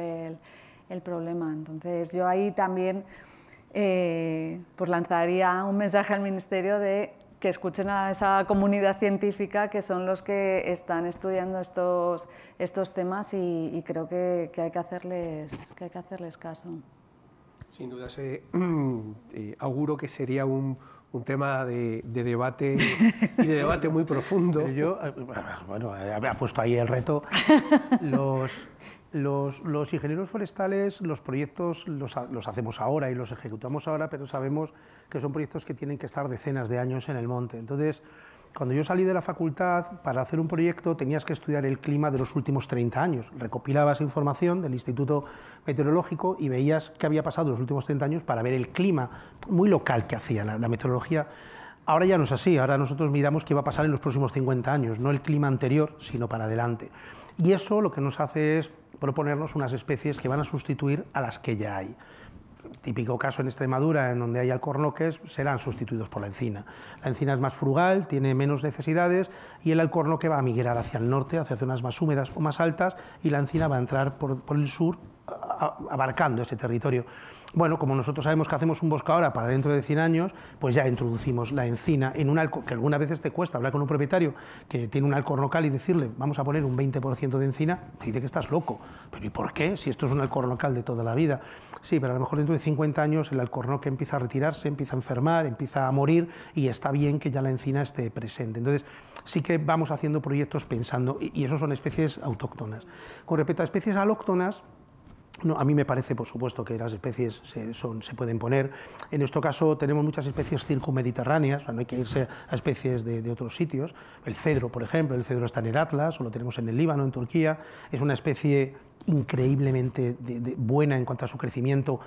el, problema. Entonces yo ahí también eh, pues lanzaría un mensaje al Ministerio de que escuchen a esa comunidad científica que son los que están estudiando estos, estos temas y, creo que, hay que, hacerles, que hay que hacerles caso. Sin duda, (clears throat) eh, auguro que sería un, tema de, debate y de (laughs) debate muy profundo. yo, eh, bueno, ha puesto ahí el reto. (laughs) Los, los, ingenieros forestales, los proyectos los, hacemos ahora y los ejecutamos ahora, pero sabemos que son proyectos que tienen que estar decenas de años en el monte. Entonces, cuando yo salí de la facultad, para hacer un proyecto tenías que estudiar el clima de los últimos 30 años. Recopilabas información del Instituto Meteorológico y veías qué había pasado los últimos 30 años para ver el clima muy local que hacía la, la meteorología. Ahora ya no es así, ahora nosotros miramos qué va a pasar en los próximos 50 años, no el clima anterior, sino para adelante. Y eso lo que nos hace es proponernos unas especies que van a sustituir a las que ya hay. Típico caso en Extremadura, en donde hay alcornoques, serán sustituidos por la encina. La encina es más frugal, tiene menos necesidades y el alcornoque va a migrar hacia el norte, hacia zonas más húmedas o más altas, y la encina va a entrar por, por el sur abarcando ese territorio bueno, como nosotros sabemos que hacemos un bosque ahora para dentro de 100 años, pues ya introducimos la encina en un alcohol, que algunas veces te cuesta hablar con un propietario que tiene un alcohol local y decirle, vamos a poner un 20% de encina, te dice que estás loco. Pero ¿y por qué? Si esto es un alcohol de toda la vida. Sí, pero a lo mejor dentro de 50 años el alcornoque empieza a retirarse, empieza a enfermar, empieza a morir y está bien que ya la encina esté presente. Entonces, sí que vamos haciendo proyectos pensando, y eso son especies autóctonas. Con respecto a especies alóctonas, a mí me parece, por supuesto, que las especies se, pueden poner. En nuestro caso tenemos muchas especies circunmediterráneas, o no hay que irse a especies de, de, otros sitios. El cedro, por ejemplo, el cedro está en el Atlas, o lo tenemos en el Líbano, en Turquía. Es una especie increíblemente buena en cuanto a su crecimiento,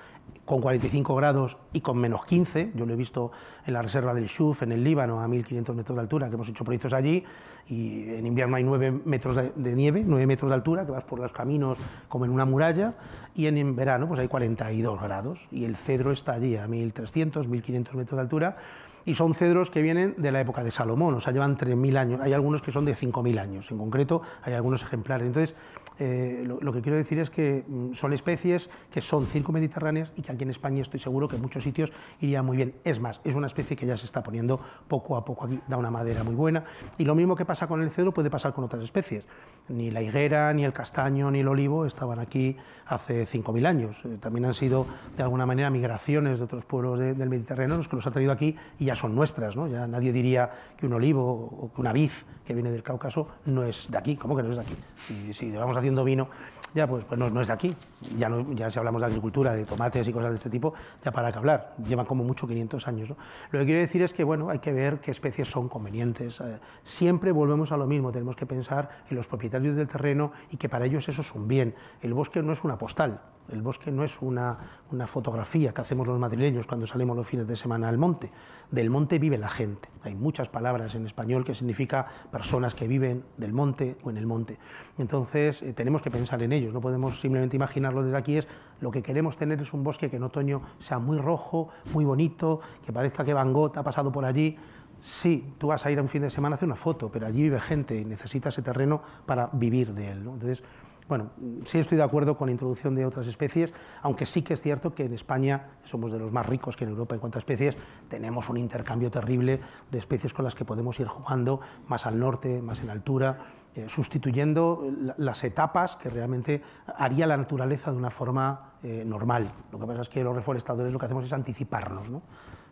con 45 grados y con menos 15. Yo lo he visto en la reserva del Shuf, en el Líbano, a 1.500 metros de altura, que hemos hecho proyectos allí, y en invierno hay 9 metros de, nieve, 9 metros de altura, que vas por los caminos como en una muralla, y en, en verano pues hay 42 grados, y el cedro está allí a 1.300, 1.500 metros de altura, y son cedros que vienen de la época de Salomón, o sea, llevan 3.000 años, hay algunos que son de 5.000 años, en concreto hay algunos ejemplares. Entonces, eh, lo, que quiero decir es que mm, son especies que son mediterráneas y que aquí en España estoy seguro que en muchos sitios iría muy bien. Es más, es una especie que ya se está poniendo poco a poco aquí, da una madera muy buena, y lo mismo que pasa con el cedro puede pasar con otras especies. Ni la higuera, ni el castaño, ni el olivo estaban aquí hace 5.000 años. Eh, también han sido, de alguna manera, migraciones de otros pueblos del Mediterráneo los que los ha traído aquí y son nuestras, ¿no? Ya nadie diría que un olivo o que una vid que viene del Cáucaso no es de aquí, ¿cómo que no es de aquí? Si, si vamos haciendo vino ya, pues, pues no, es de aquí. Ya, ya si hablamos de agricultura, de tomates y cosas de este tipo, ya para qué hablar. Llevan como mucho 500 años. Lo que quiero decir es que, bueno, hay que ver qué especies son convenientes. Eh, siempre volvemos a lo mismo. Tenemos que pensar en los propietarios del terreno y que para ellos eso es un bien. El bosque no es una postal. El bosque no es una, una fotografía que hacemos los madrileños cuando salimos los fines de semana al monte. Del monte vive la gente. Hay muchas palabras en español que significa personas que viven del monte o en el monte. Entonces, eh, tenemos que pensar en ello no podemos simplemente imaginarlo desde aquí. Es lo que queremos tener es un bosque que en otoño sea muy rojo, muy bonito, que parezca que Van Gogh ha pasado por allí. Sí, tú vas a ir a un fin de semana a hacer una foto, pero allí vive gente y necesita ese terreno para vivir de él. Entonces, bueno, sí estoy de acuerdo con la introducción de otras especies, aunque sí que es cierto que en España somos de los más ricos que en Europa en cuanto a especies, tenemos un intercambio terrible de especies con las que podemos ir jugando más al norte, más en altura. Eh, sustituyendo las etapas que realmente haría la naturaleza de una forma eh, normal. Lo que pasa es que los reforestadores lo que hacemos es anticiparnos. ¿no?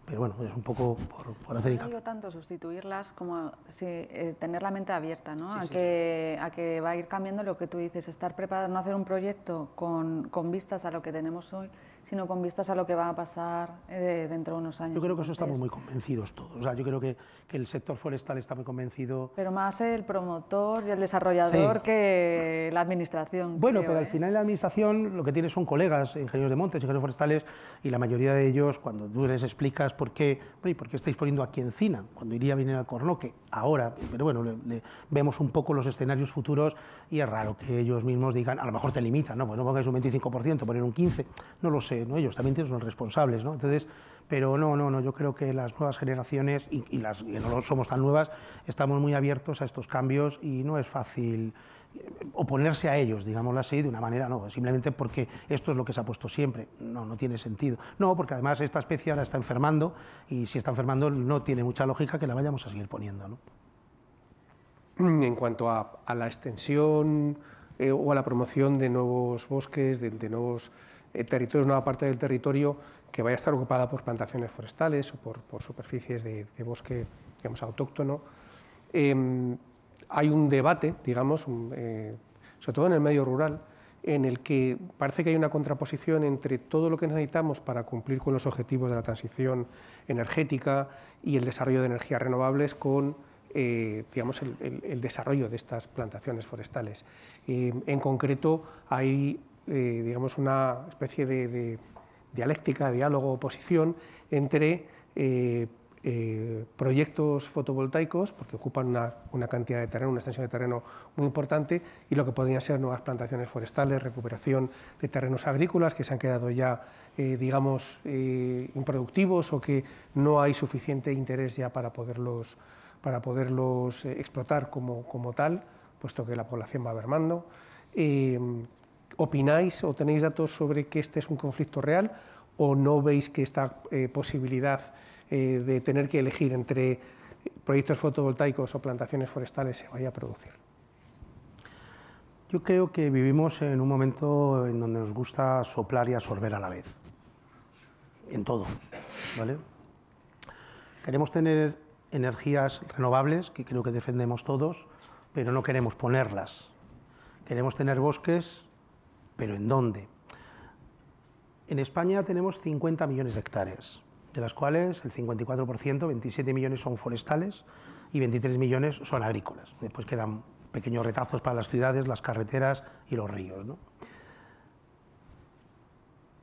Pero bueno, es un poco por, por hacer... No digo tanto sustituirlas como eh, tener la mente abierta, ¿no? a, Que, a que va a ir cambiando lo que tú dices, estar preparado, no hacer un proyecto con, con vistas a lo que tenemos hoy, sino con vistas a lo que va a pasar eh, dentro de unos años. Yo creo que eso estamos muy convencidos todos. sea, yo creo que, el sector forestal está muy convencido. Pero más el promotor y el desarrollador que la administración. Bueno, pero al ¿eh? final la administración lo que tiene son colegas, ingenieros de montes, ingenieros forestales, y la mayoría de ellos, cuando tú les explicas por qué, por qué estáis poniendo aquí encina, cuando iría a venir al Cornoque, ahora, pero bueno, vemos un poco los escenarios futuros y es raro que ellos mismos digan, a lo mejor te limitan, no, pues no pongáis un 25%, poner un 15%, no lo sé ellos también son responsables. ¿no? Entonces, pero no, no, no, yo creo que las nuevas generaciones, y, las que no somos tan nuevas, estamos muy abiertos a estos cambios y no es fácil eh, oponerse a ellos, digámoslo así, de una manera, no, simplemente porque esto es lo que se ha puesto siempre, no, no tiene sentido. No, porque además esta especie ahora está enfermando y si está enfermando no tiene mucha lógica que la vayamos a seguir poniendo. Mm, en cuanto a, la extensión eh, o a la promoción de nuevos bosques, de, de nuevos eh, territorio territorio, una parte del territorio que vaya a estar ocupada por plantaciones forestales o por, superficies de, bosque digamos, autóctono. Em, hay un debate, digamos, eh, sobre todo en el medio rural, en el que parece que hay una contraposición entre todo lo que necesitamos para cumplir con los objetivos de la transición energética y el desarrollo de energías renovables con eh, digamos, el, desarrollo de estas plantaciones forestales. Em, en concreto, hay eh, digamos, una especie de, dialéctica, diálogo, oposición entre eh, eh, proyectos fotovoltaicos, porque ocupan una, cantidad de terreno, una extensión de terreno muy importante, y lo que podrían ser nuevas plantaciones forestales, recuperación de terrenos agrícolas que se han quedado ya, digamos, improductivos o que no hay suficiente interés ya para poderlos, para poderlos explotar como, como tal, puesto que la población va bermando... ¿Opináis o tenéis datos sobre que este es un conflicto real o no veis que esta eh, posibilidad eh, de tener que elegir entre proyectos fotovoltaicos o plantaciones forestales se vaya a producir? Yo creo que vivimos en un momento en donde nos gusta soplar y absorber a la vez, en todo. Queremos tener energías renovables, que creo que defendemos todos, pero no queremos ponerlas. Queremos tener bosques ¿Pero en dónde? En España tenemos 50 millones de hectáreas, de las cuales el 54%, 27 millones son forestales y 23 millones son agrícolas. Después quedan pequeños retazos para las ciudades, las carreteras y los ríos.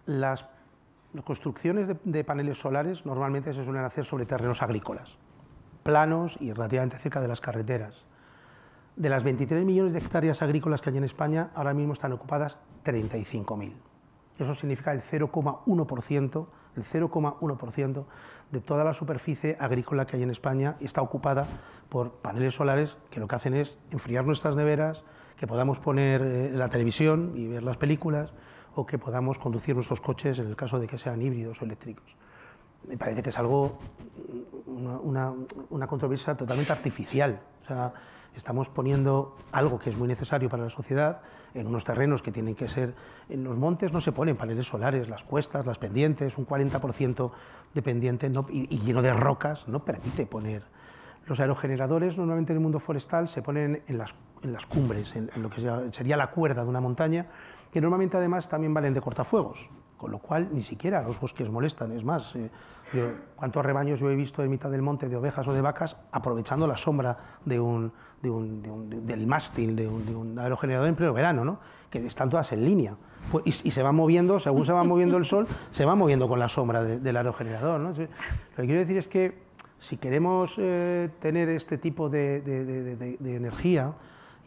Las construcciones de, de, paneles solares normalmente se suelen hacer sobre terrenos agrícolas, planos y relativamente cerca de las carreteras. De las 23 millones de hectáreas agrícolas que hay en España, ahora mismo están ocupadas 35.000. Eso significa el 0,1%, el 0,1% de toda la superficie agrícola que hay en España está ocupada por paneles solares que lo que hacen es enfriar nuestras neveras, que podamos poner eh, la televisión y ver las películas o que podamos conducir nuestros coches en el caso de que sean híbridos o eléctricos. Me parece que es algo una, controversia totalmente artificial. O sea, estamos poniendo algo que es muy necesario para la sociedad en unos terrenos que tienen que ser... En los montes no se ponen paneles solares, las cuestas, las pendientes, un 40% de pendiente y, lleno de rocas no permite poner... Los aerogeneradores normalmente en el mundo forestal se ponen en las, cumbres, en, lo que sería la cuerda de una montaña, que normalmente además también valen de cortafuegos con lo cual ni siquiera los bosques molestan. Es más, eh, ¿cuántos rebaños yo he visto en mitad del monte de ovejas o de vacas aprovechando la sombra de un, del mástil de un, aerogenerador en pleno verano, ¿no? que están todas en línea? Pues, y, se van moviendo, según se va moviendo el sol, se va moviendo con la sombra del aerogenerador. lo que quiero decir es que si queremos eh, tener este tipo de energía,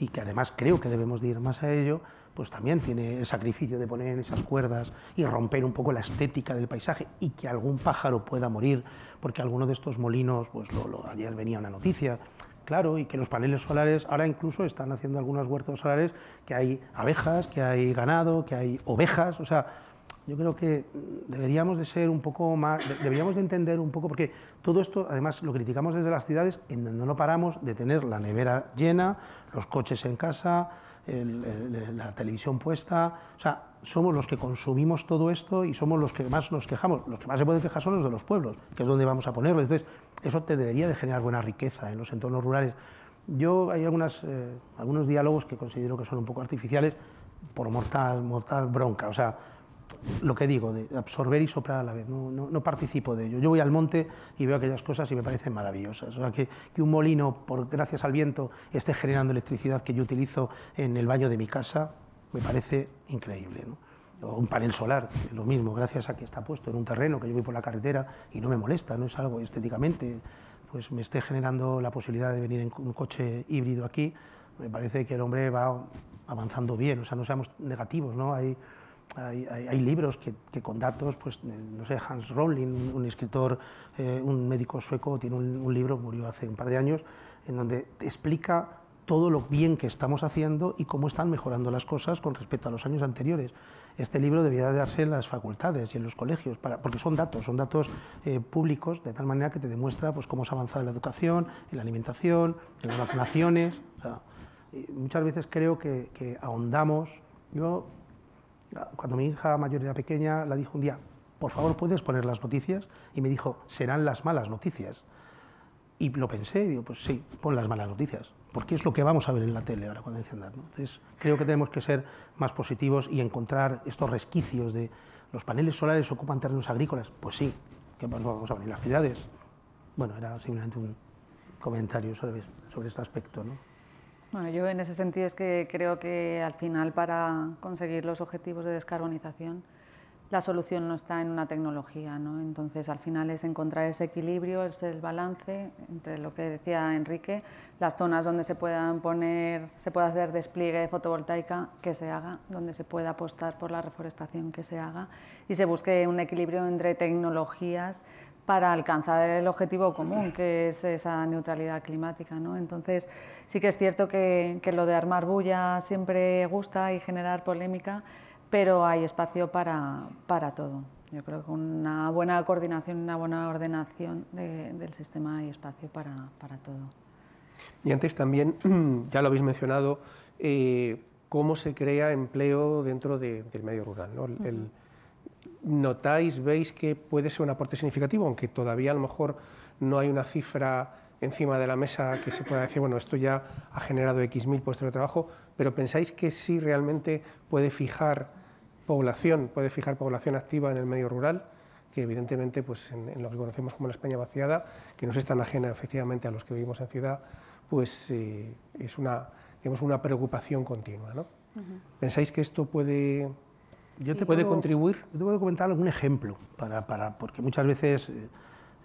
y que además creo que debemos ir más a ello, pues también tiene el sacrificio de poner en esas cuerdas y romper un poco la estética del paisaje y que algún pájaro pueda morir, porque alguno de estos molinos, pues ayer venía una noticia, claro, y que los paneles solares ahora incluso están haciendo algunos huertos solares que hay abejas, que hay ganado, que hay ovejas, o sea, yo creo que deberíamos de ser un poco más, deberíamos de entender un poco, porque todo esto además lo criticamos desde las ciudades en donde no paramos de tener la nevera llena, los coches en casa, la televisión puesta, o sea, somos los que consumimos todo esto y somos los que más nos quejamos. Los que más se pueden quejar son los de los pueblos, que es donde vamos a ponerlo. Entonces, eso te debería de generar buena riqueza en los entornos rurales. Yo hay algunas, eh, algunos diálogos que considero que son un poco artificiales por mortal, mortal bronca. O sea, lo que digo, de absorber y soplar a la vez, no, no, participo de ello. Yo voy al monte y veo aquellas cosas y me parecen maravillosas. O sea, que, que, un molino, por, gracias al viento, esté generando electricidad que yo utilizo en el baño de mi casa, me parece increíble. ¿no? O un panel solar, lo mismo, gracias a que está puesto en un terreno que yo voy por la carretera y no me molesta, no es algo estéticamente, pues me esté generando la posibilidad de venir en un coche híbrido aquí, me parece que el hombre va avanzando bien, o sea, no seamos negativos, ¿no? Hay, hay, libros que, con datos, pues eh, no sé, Hans Rowling, un escritor, eh, un médico sueco, tiene un, libro, murió hace un par de años, en donde explica todo lo bien que estamos haciendo y cómo están mejorando las cosas con respecto a los años anteriores. Este libro debería darse en las facultades y en los colegios, para, porque son datos, son datos eh, públicos, de tal manera que te demuestra pues, cómo se ha avanzado en la educación, en la alimentación, en las vacunaciones. muchas veces creo que, que ahondamos yo cuando mi hija mayor era pequeña, la dijo un día, por favor, ¿puedes poner las noticias? Y me dijo, serán las malas noticias. Y lo pensé y digo, pues sí, pon las malas noticias, porque es lo que vamos a ver en la tele ahora cuando enciendan. Entonces, creo que tenemos que ser más positivos y encontrar estos resquicios de los paneles solares ocupan terrenos agrícolas. Pues sí, que vamos a ver en las ciudades. Bueno, era simplemente un comentario sobre, sobre este aspecto. ¿no? Bueno, yo en ese sentido es que creo que al final para conseguir los objetivos de descarbonización la solución no está en una tecnología, ¿no? entonces al final es encontrar ese equilibrio, es el balance entre lo que decía Enrique, las zonas donde se puedan poner, se pueda hacer despliegue de fotovoltaica que se haga, donde se pueda apostar por la reforestación que se haga y se busque un equilibrio entre tecnologías para alcanzar el objetivo común, que es esa neutralidad climática. ¿no? Entonces, sí que es cierto que, lo de armar bulla siempre gusta y generar polémica, pero hay espacio para, para todo. Yo creo que una buena coordinación, una buena ordenación del sistema hay espacio para, todo. Y antes también, (clears throat) ya lo habéis mencionado, eh, cómo se crea empleo dentro del medio rural. ¿no? notáis, veis que puede ser un aporte significativo, aunque todavía a lo mejor no hay una cifra encima de la mesa que se pueda decir, bueno, esto ya ha generado X mil puestos de trabajo, pero pensáis que sí realmente puede fijar población, puede fijar población activa en el medio rural, que evidentemente pues, en, lo que conocemos como la España vaciada, que no es tan ajena efectivamente a los que vivimos en ciudad, pues eh, es una, una preocupación continua. ¿Pensáis que esto puede yo te puedo contribuir. Yo te puedo comentar algún ejemplo, para, para, porque muchas veces eh,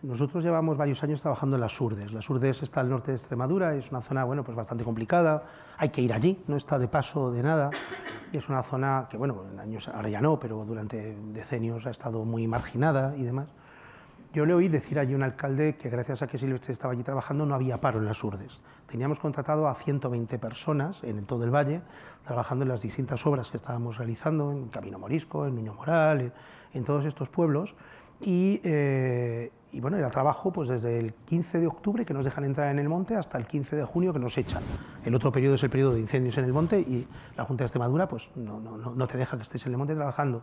nosotros llevamos varios años trabajando en las urdes. Las urdes está al norte de Extremadura, es una zona bueno, pues bastante complicada, hay que ir allí, no está de paso de nada. Y es una zona que, bueno, en años, ahora ya no, pero durante decenios ha estado muy marginada y demás. Yo le oí decir allí a un alcalde que gracias a que Silvestre estaba allí trabajando no había paro en las urdes. Teníamos contratado a 120 personas en todo el valle, trabajando en las distintas obras que estábamos realizando, en Camino Morisco, en Niño Moral, en, todos estos pueblos. Eh, y, bueno, era trabajo pues desde el 15 de octubre que nos dejan entrar en el monte hasta el 15 de junio que nos echan. El otro periodo es el periodo de incendios en el monte y la Junta de Extremadura pues no, no, no te deja que estés en el monte trabajando.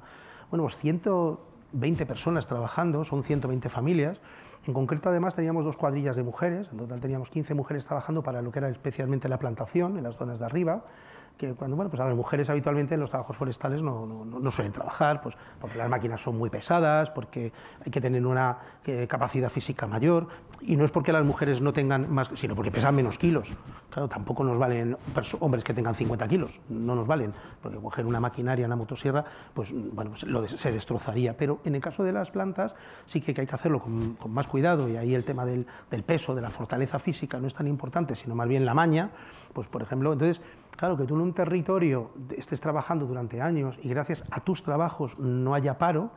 Bueno, pues 120 personas trabajando, son 120 familias en concreto, además, teníamos dos cuadrillas de mujeres, en total teníamos 15 mujeres trabajando para lo que era especialmente la plantación, en las zonas de arriba, que cuando, bueno, pues las mujeres habitualmente en los trabajos forestales no, suelen trabajar, pues porque las máquinas son muy pesadas, porque hay que tener una eh, capacidad física mayor, y no es porque las mujeres no tengan más, sino porque pesan menos kilos. Claro, tampoco nos valen hombres que tengan 50 kilos, no nos valen, porque coger una maquinaria, una motosierra, pues bueno, pues, se destrozaría, pero en el caso de las plantas sí que hay que hacerlo con, más cuidado, y ahí el tema del, del peso, de la fortaleza física no es tan importante, sino más bien la maña, pues, por ejemplo, entonces, claro, que tú en un territorio estés trabajando durante años y gracias a tus trabajos no haya paro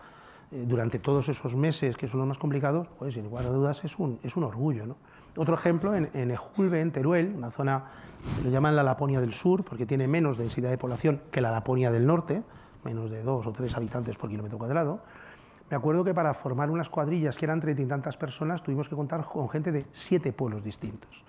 eh, durante todos esos meses, que son los más complicados, pues sin lugar a dudas es un, orgullo. Otro ejemplo, en, en Ejulbe, en Teruel, una zona que lo llaman la Laponia del Sur, porque tiene menos densidad de población que la Laponia del Norte, menos de dos o tres habitantes por kilómetro cuadrado, me acuerdo que para formar unas cuadrillas que eran treinta y tantas personas tuvimos que contar con gente de siete pueblos distintos.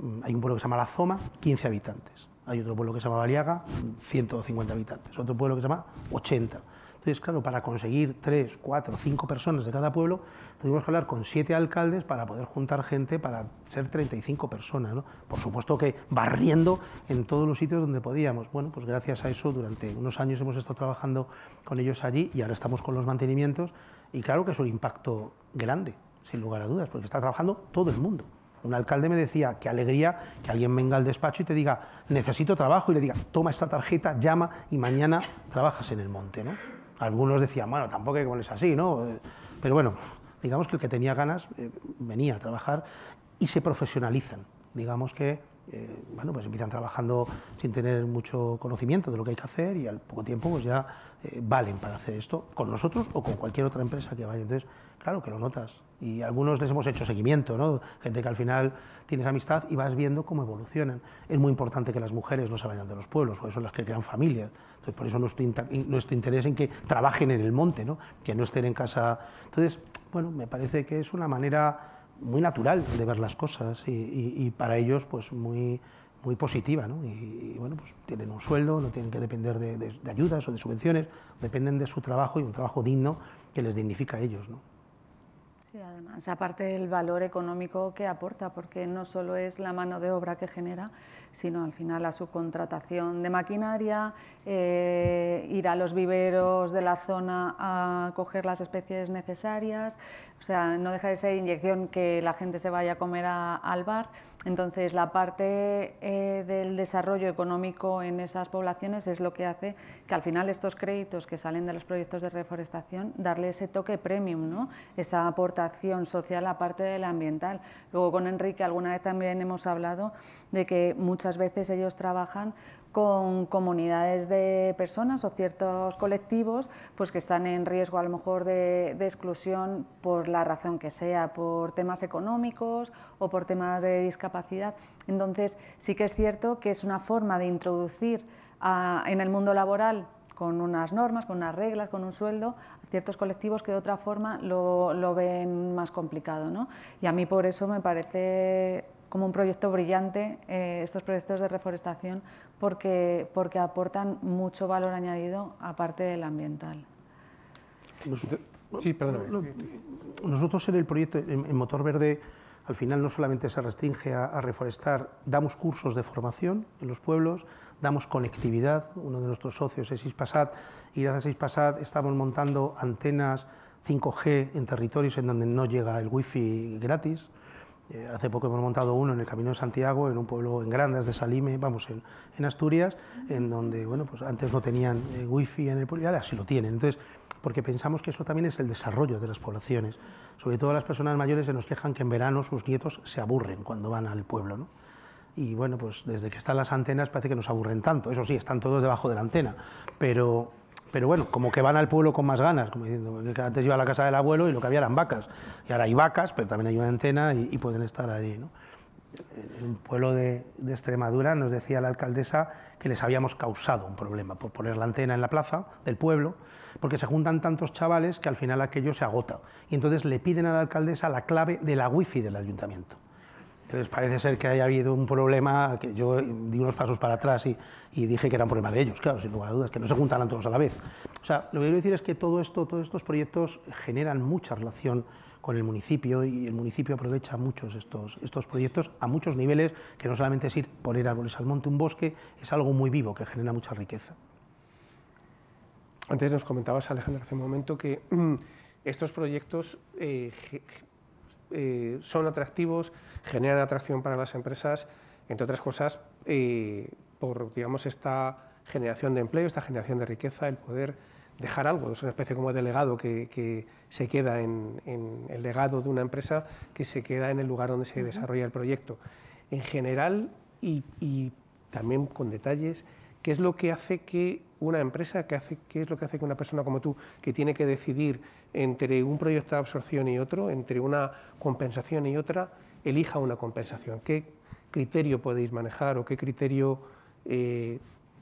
Mm, hay un pueblo que se llama La Zoma, 15 habitantes. Hay otro pueblo que se llama Baliaga, 150 mm, habitantes. Otro pueblo que se llama 80. Entonces, claro, para conseguir 3, 4, 5 personas de cada pueblo, tuvimos que hablar con siete alcaldes para poder juntar gente para ser 35 personas. Por supuesto que barriendo en todos los sitios donde podíamos. Bueno, pues gracias a eso durante unos años hemos estado trabajando con ellos allí y ahora estamos con los mantenimientos. Y claro que es un impacto grande, sin lugar a dudas, porque está trabajando todo el mundo. Un alcalde me decía, qué alegría que alguien venga al despacho y te diga, necesito trabajo, y le diga, toma esta tarjeta, llama y mañana trabajas en el monte. ¿no? Algunos decían, bueno, tampoco que es así, ¿no? Pero bueno, digamos que el que tenía ganas eh, venía a trabajar y se profesionalizan. Digamos que eh, bueno, pues empiezan trabajando sin tener mucho conocimiento de lo que hay que hacer y al poco tiempo pues ya eh, valen para hacer esto con nosotros o con cualquier otra empresa que vaya. Entonces, claro que lo notas. Y algunos les hemos hecho seguimiento, ¿no? Gente que al final tienes amistad y vas viendo cómo evolucionan. Es muy importante que las mujeres no se vayan de los pueblos, porque son las que crean familias. Entonces, por eso nuestro, nuestro interés en que trabajen en el monte, ¿no? Que no estén en casa. Entonces, bueno, me parece que es una manera muy natural de ver las cosas y, para ellos pues muy, muy positiva. ¿no? Y, bueno, pues tienen un sueldo, no tienen que depender de, ayudas o de subvenciones, dependen de su trabajo y un trabajo digno que les dignifica a ellos. ¿no? Sí, además, aparte del valor económico que aporta, porque no solo es la mano de obra que genera, sino al final a su contratación de maquinaria, eh, ir a los viveros de la zona a coger las especies necesarias, o sea, no deja de ser inyección que la gente se vaya a comer a, al bar entonces, la parte eh, del desarrollo económico en esas poblaciones es lo que hace que al final estos créditos que salen de los proyectos de reforestación, darle ese toque premium, ¿no? esa aportación social aparte de la ambiental. Luego con Enrique alguna vez también hemos hablado de que muchas veces ellos trabajan con comunidades de personas o ciertos colectivos pues que están en riesgo a lo mejor de, exclusión por la razón que sea, por temas económicos o por temas de discapacidad. Entonces sí que es cierto que es una forma de introducir en el mundo laboral con unas normas, con unas reglas, con un sueldo, a ciertos colectivos que de otra forma lo, ven más complicado. Y a mí por eso me parece como un proyecto brillante eh, estos proyectos de reforestación porque, porque aportan mucho valor añadido aparte del ambiental. Sí, Nosotros en el proyecto, en Motor Verde, al final no solamente se restringe a, a, reforestar, damos cursos de formación en los pueblos, damos conectividad, uno de nuestros socios es Ispasat, y gracias a Ispasat estamos montando antenas 5G en territorios en donde no llega el wifi gratis, eh, hace poco hemos montado uno en el Camino de Santiago, en un pueblo en Grandas de Salime, vamos, en, Asturias, en donde, bueno, pues antes no tenían eh, wifi en el pueblo y ahora sí lo tienen. Entonces, porque pensamos que eso también es el desarrollo de las poblaciones. Sobre todo las personas mayores se nos quejan que en verano sus nietos se aburren cuando van al pueblo, Y bueno, pues desde que están las antenas parece que nos aburren tanto. Eso sí, están todos debajo de la antena, pero pero bueno, como que van al pueblo con más ganas, como diciendo, antes iba a la casa del abuelo y lo que había eran vacas, y ahora hay vacas, pero también hay una antena y, pueden estar allí. En un pueblo de, Extremadura nos decía la alcaldesa que les habíamos causado un problema por poner la antena en la plaza del pueblo, porque se juntan tantos chavales que al final aquello se agota. Y entonces le piden a la alcaldesa la clave de la wifi del ayuntamiento. Entonces parece ser que haya habido un problema, que yo di unos pasos para atrás y, dije que era un problema de ellos, claro, sin lugar a dudas, que no se juntaran todos a la vez. O sea, lo que quiero decir es que todo esto, todos estos proyectos generan mucha relación con el municipio y el municipio aprovecha muchos estos, estos proyectos a muchos niveles, que no solamente es ir poner árboles al monte, un bosque, es algo muy vivo que genera mucha riqueza. Antes nos comentabas, Alejandra, hace un momento que mm, estos proyectos eh, eh, son atractivos, generan atracción para las empresas, entre otras cosas, eh, por digamos, esta generación de empleo, esta generación de riqueza, el poder dejar algo, es una especie como de legado que, se queda en, el legado de una empresa que se queda en el lugar donde se desarrolla el proyecto. En general y también con detalles, ¿qué es lo que hace que una empresa que hace, qué es lo que hace que una persona como tú, que tiene que decidir entre un proyecto de absorción y otro, entre una compensación y otra, elija una compensación. ¿Qué criterio podéis manejar o qué criterio eh,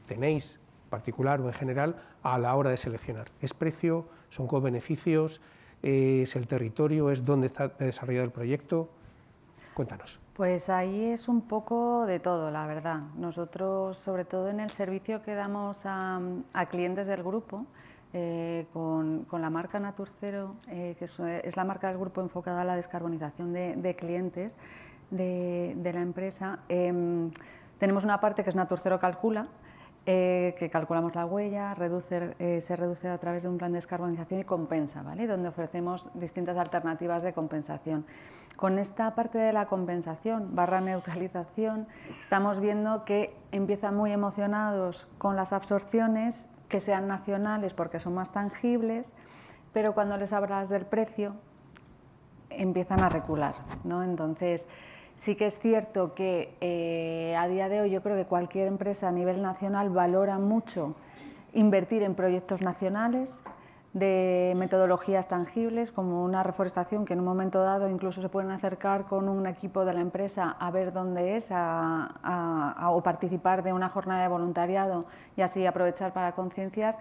tenéis, particular o en general, a la hora de seleccionar? ¿Es precio? ¿Son co-beneficios? Eh, ¿Es el territorio? ¿Es dónde está desarrollado el proyecto? Pues ahí es un poco de todo, la verdad. Nosotros, sobre todo en el servicio que damos a, clientes del grupo, eh, con, la marca Naturcero, eh, que es, la marca del grupo enfocada a la descarbonización de, clientes de, la empresa, em, tenemos una parte que es Naturcero Calcula, eh, que calculamos la huella, se reduce a través de un plan de descarbonización y compensa, ¿vale? donde ofrecemos distintas alternativas de compensación. Con esta parte de la compensación barra neutralización estamos viendo que empiezan muy emocionados con las absorciones, que sean nacionales porque son más tangibles, pero cuando les hablas del precio empiezan a recular. ¿no? Entonces, sí que es cierto que eh, a día de hoy yo creo que cualquier empresa a nivel nacional valora mucho invertir en proyectos nacionales, de metodologías tangibles, como una reforestación que en un momento dado incluso se pueden acercar con un equipo de la empresa a ver dónde es o participar de una jornada de voluntariado y así aprovechar para concienciar.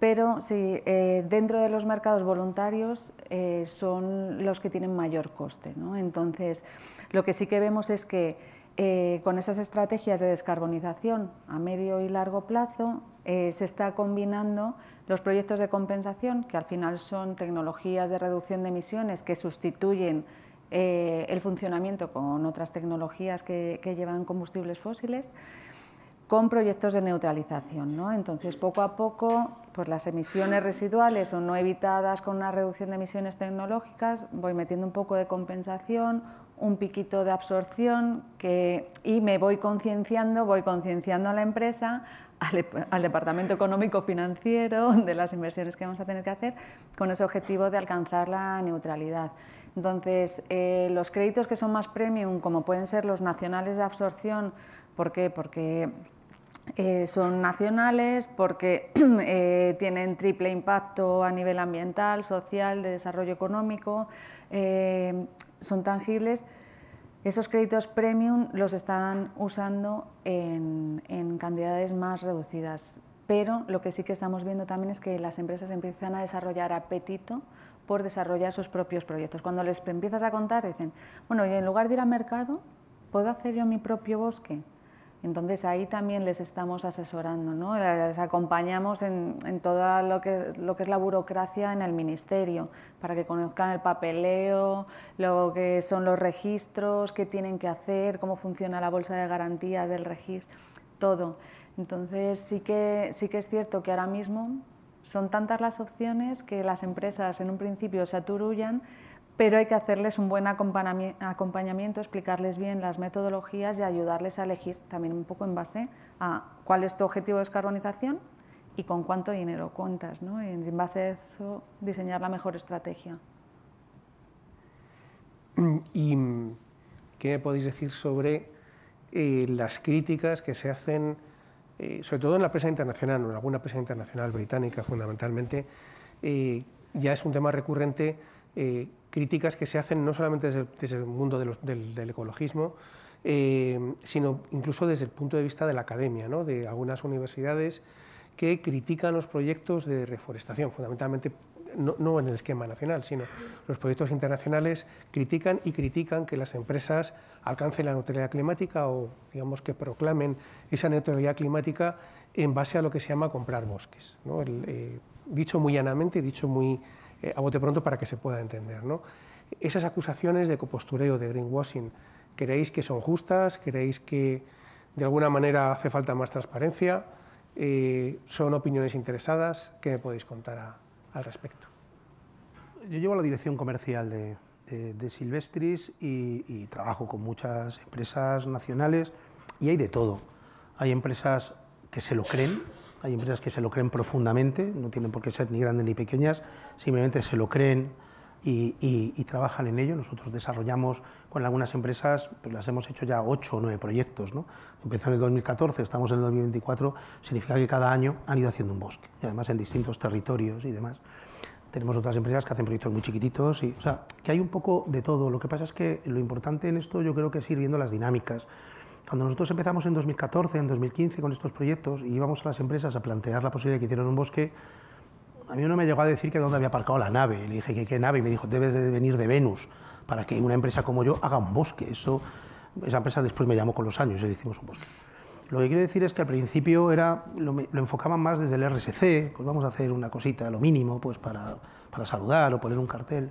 Pero si eh, dentro de los mercados voluntarios eh, son los que tienen mayor coste. Entonces, lo que sí que vemos es que eh, con esas estrategias de descarbonización a medio y largo plazo se está combinando los proyectos de compensación, que al final son tecnologías de reducción de emisiones que sustituyen eh, el funcionamiento con otras tecnologías que, llevan combustibles fósiles, con proyectos de neutralización. ¿no? Entonces, poco a poco, pues las emisiones residuales o no evitadas con una reducción de emisiones tecnológicas, voy metiendo un poco de compensación, un piquito de absorción que, y me voy concienciando, voy concienciando a la empresa al, Departamento Económico Financiero de las inversiones que vamos a tener que hacer con ese objetivo de alcanzar la neutralidad. Entonces, eh, los créditos que son más premium, como pueden ser los nacionales de absorción, ¿por qué? Porque eh, son nacionales, porque (clears throat) eh, tienen triple impacto a nivel ambiental, social, de desarrollo económico, son tangibles esos créditos premium los están usando en, cantidades más reducidas, pero lo que sí que estamos viendo también es que las empresas empiezan a desarrollar apetito por desarrollar sus propios proyectos. Cuando les empiezas a contar, dicen, bueno, y en lugar de ir al mercado, ¿puedo hacer yo mi propio bosque? Entonces ahí también les estamos asesorando, ¿no? les acompañamos en, en todo lo que, lo que es la burocracia en el ministerio, para que conozcan el papeleo, lo que son los registros, qué tienen que hacer, cómo funciona la bolsa de garantías del registro, todo. Entonces sí que, sí que es cierto que ahora mismo son tantas las opciones que las empresas en un principio se aturullan pero hay que hacerles un buen acompañamiento, explicarles bien las metodologías y ayudarles a elegir también un poco en base a cuál es tu objetivo de descarbonización y con cuánto dinero cuentas. ¿no? en base a eso, diseñar la mejor estrategia. Mm, ¿Y qué podéis decir sobre eh, las críticas que se hacen, eh, sobre todo en la prensa internacional, en alguna prensa internacional británica fundamentalmente? Eh, ya es un tema recurrente críticas que se hacen no solamente desde, el mundo del, ecologismo, eh, sino incluso desde el punto de vista de la academia, de algunas universidades que critican los proyectos de reforestación, fundamentalmente no, en el esquema nacional, sino los proyectos internacionales critican y critican que las empresas alcancen la neutralidad climática o digamos que proclamen esa neutralidad climática en base a lo que se llama comprar bosques. Eh, dicho muy llanamente, dicho muy eh, a bote pronto para que se pueda entender. ¿no? Esas acusaciones de copostureo, de greenwashing, ¿creéis que son justas? ¿Creéis que de alguna manera hace falta más transparencia? Eh, ¿Son opiniones interesadas? ¿Qué me podéis contar al respecto? Yo llevo la dirección comercial de, Silvestris y, y trabajo con muchas empresas nacionales y hay de todo. Hay empresas que se lo creen, hay empresas que se lo creen profundamente, no tienen por qué ser ni grandes ni pequeñas, simplemente se lo creen y, trabajan en ello. Nosotros desarrollamos con algunas empresas, pues las hemos hecho ya ocho o nueve proyectos. ¿no? Empezó en el 2014, estamos en el 2024, significa que cada año han ido haciendo un bosque, y además en distintos territorios y demás tenemos otras empresas que hacen proyectos muy chiquititos, y, o sea, que hay un poco de todo. Lo que pasa es que lo importante en esto yo creo que es ir viendo las dinámicas, cuando nosotros empezamos en 2014, en 2015 con estos proyectos y íbamos a las empresas a plantear la posibilidad de que hicieran un bosque, a mí uno me llegó a decir que dónde había aparcado la nave. Le dije que qué nave y me dijo, debes de venir de Venus para que una empresa como yo haga un bosque. Eso, esa empresa después me llamó con los años y le hicimos un bosque. Lo que quiero decir es que al principio era, lo, enfocaban más desde el RSC, pues vamos a hacer una cosita, lo mínimo, pues para, para saludar o poner un cartel.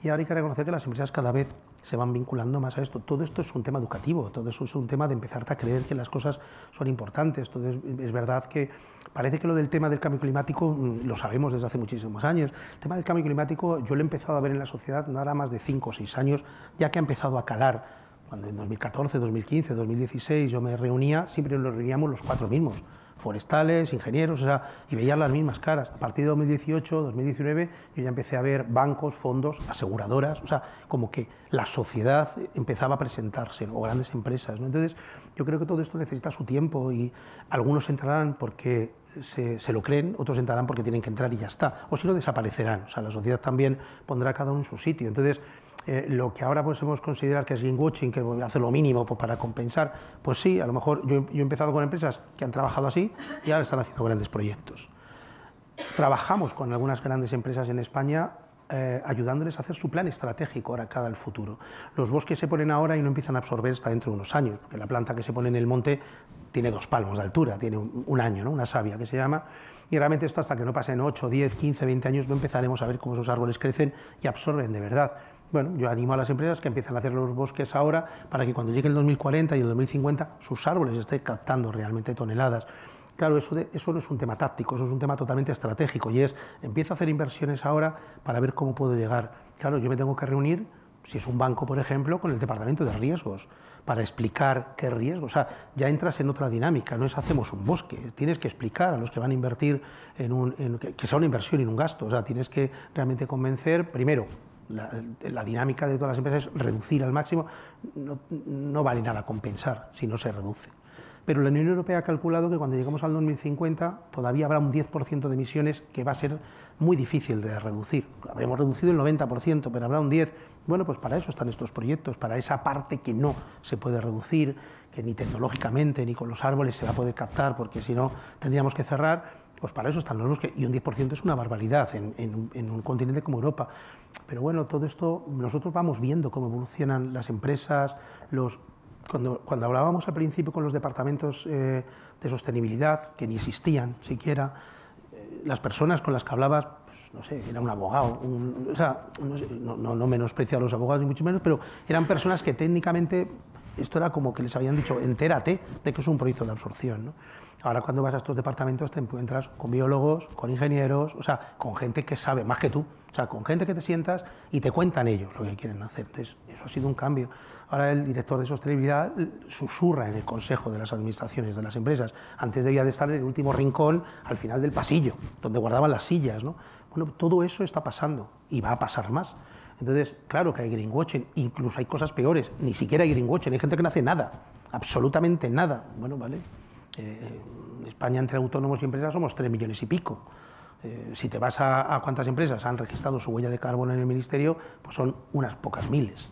Y ahora hay que reconocer que las empresas cada vez se van vinculando más a esto. Todo esto es un tema educativo, todo eso es un tema de empezarte a creer que las cosas son importantes. entonces es, verdad que parece que lo del tema del cambio climático mm, lo sabemos desde hace muchísimos años. El tema del cambio climático yo lo he empezado a ver en la sociedad no hará más de 5 o 6 años, ya que ha empezado a calar. Cuando en 2014, 2015, 2016 yo me reunía, siempre nos reuníamos los cuatro mismos forestales, ingenieros, o sea, y veían las mismas caras. A partir de 2018, 2019, yo ya empecé a ver bancos, fondos, aseguradoras, o sea, como que la sociedad empezaba a presentarse, o grandes empresas. ¿no? Entonces, yo creo que todo esto necesita su tiempo y algunos entrarán porque se, lo creen, otros entrarán porque tienen que entrar y ya está, o si no desaparecerán. O sea, la sociedad también pondrá cada uno en su sitio. Entonces, eh, lo que ahora podemos pues considerar que es green watching, que hace lo mínimo pues, para compensar, pues sí, a lo mejor yo, he empezado con empresas que han trabajado así y ahora están haciendo grandes proyectos. Trabajamos con algunas grandes empresas en España eh, ayudándoles a hacer su plan estratégico ahora cada el futuro. Los bosques se ponen ahora y no empiezan a absorber hasta dentro de unos años, porque la planta que se pone en el monte tiene dos palmos de altura, tiene un, año, una savia que se llama, y realmente esto hasta que no pasen 8, 10, 15, 20 años no empezaremos a ver cómo esos árboles crecen y absorben de verdad. Bueno, yo animo a las empresas que empiecen a hacer los bosques ahora para que cuando llegue el 2040 y el 2050 sus árboles estén captando realmente toneladas. Claro, eso, eso no es un tema táctico, eso es un tema totalmente estratégico y es, empiezo a hacer inversiones ahora para ver cómo puedo llegar. Claro, yo me tengo que reunir, si es un banco, por ejemplo, con el departamento de riesgos para explicar qué riesgo. O sea, ya entras en otra dinámica, no es hacemos un bosque, tienes que explicar a los que van a invertir en un, que sea una inversión y un gasto. O sea, tienes que realmente convencer, primero, la, dinámica de todas las empresas es reducir al máximo, no, vale nada compensar si no se reduce. Pero la Unión Europea ha calculado que cuando lleguemos al 2050 todavía habrá un 10% de emisiones que va a ser muy difícil de reducir. Habremos reducido el 90%, pero habrá un 10%. Bueno, pues para eso están estos proyectos, para esa parte que no se puede reducir, que ni tecnológicamente ni con los árboles se va a poder captar, porque si no tendríamos que cerrar. Pues para eso están los bosques. Y un 10% es una barbaridad en, en un continente como Europa. Pero bueno, todo esto nosotros vamos viendo cómo evolucionan las empresas, los cuando, hablábamos al principio con los departamentos eh, de sostenibilidad, que ni existían siquiera, eh, las personas con las que hablabas, pues, no sé, era un abogado, o sea, no menosprecio a los abogados ni mucho menos, pero eran personas que técnicamente esto era como que les habían dicho, entérate de que es un proyecto de absorción. ¿no? Ahora cuando vas a estos departamentos te encuentras con biólogos, con ingenieros, o sea, con gente que sabe más que tú, o sea, con gente que te sientas y te cuentan ellos lo que quieren hacer. Entonces, eso ha sido un cambio. Ahora el director de sostenibilidad susurra en el consejo de las administraciones de las empresas. Antes debía de estar en el último rincón, al final del pasillo, donde guardaban las sillas, ¿no? Bueno, todo eso está pasando y va a pasar más. Entonces, claro que hay greenwashing, incluso hay cosas peores, ni siquiera hay greenwashing, hay gente que no hace nada, absolutamente nada. Bueno, vale. Eh, en España entre autónomos y empresas somos tres millones y pico. Eh, si te vas a, cuántas empresas han registrado su huella de carbono en el ministerio, pues son unas pocas miles.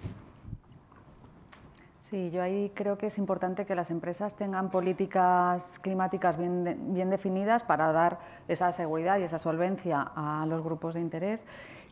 Sí, yo ahí creo que es importante que las empresas tengan políticas climáticas bien, bien definidas para dar esa seguridad y esa solvencia a los grupos de interés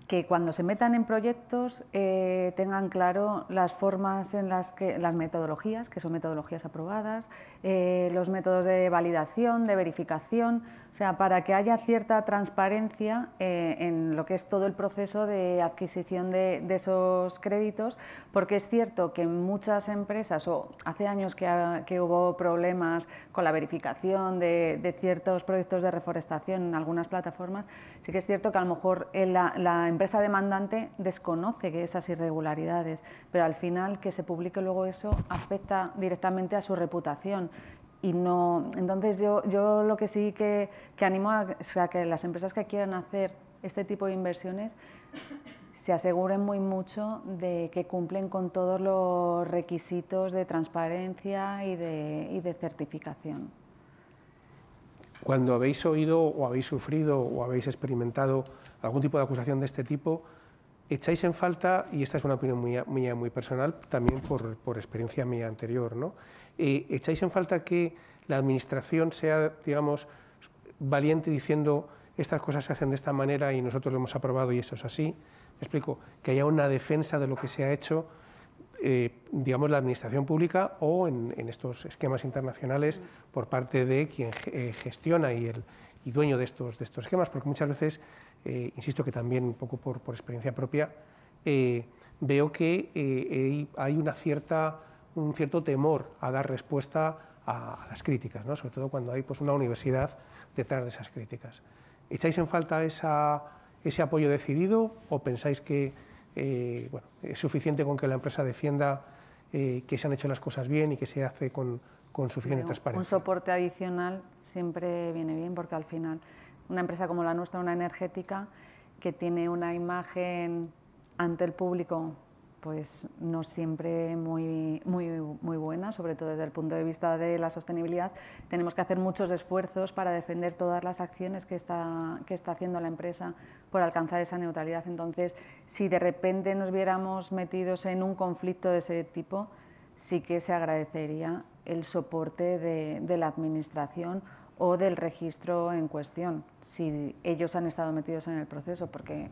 que cuando se metan en proyectos eh, tengan claro las formas en las que las metodologías, que son metodologías aprobadas, eh, los métodos de validación, de verificación, o sea, para que haya cierta transparencia eh, en lo que es todo el proceso de adquisición de, esos créditos, porque es cierto que muchas empresas, o hace años que, hubo problemas con la verificación de, ciertos proyectos de reforestación en algunas plataformas, sí que es cierto que a lo mejor eh, la, la empresa demandante desconoce esas irregularidades, pero al final que se publique luego eso afecta directamente a su reputación no, entonces yo, lo que sí que, que animo a que las empresas que quieran hacer este tipo de inversiones se aseguren muy mucho de que cumplen con todos los requisitos de transparencia y de, certificación. Cuando habéis oído o habéis sufrido o habéis experimentado algún tipo de acusación de este tipo, echáis en falta, y esta es una opinión mía, muy personal, también por, por experiencia mía anterior, ¿no? Eh, ¿echáis en falta que la Administración sea, digamos, valiente diciendo estas cosas se hacen de esta manera y nosotros lo hemos aprobado y eso es así? explico, que haya una defensa de lo que se ha hecho, eh, digamos, la Administración pública o en, estos esquemas internacionales por parte de quien eh, gestiona y el, dueño de estos, de estos esquemas, porque muchas veces, insisto que también un poco por, experiencia propia, veo que hay una cierta un cierto temor a dar respuesta a, las críticas, ¿no? sobre todo cuando hay pues, una universidad detrás de esas críticas. ¿Echáis en falta ese apoyo decidido o pensáis que eh, es suficiente con que la empresa defienda eh, que se han hecho las cosas bien y que se hace con, con suficiente transparencia? Un soporte adicional siempre viene bien porque al final una empresa como la nuestra, una energética, que tiene una imagen ante el público pues no siempre muy, muy, muy buena, sobre todo desde el punto de vista de la sostenibilidad. Tenemos que hacer muchos esfuerzos para defender todas las acciones que está, que está haciendo la empresa por alcanzar esa neutralidad. Entonces, si de repente nos viéramos metidos en un conflicto de ese tipo, sí que se agradecería el soporte de, de, la Administración o del registro en cuestión, si ellos han estado metidos en el proceso, porque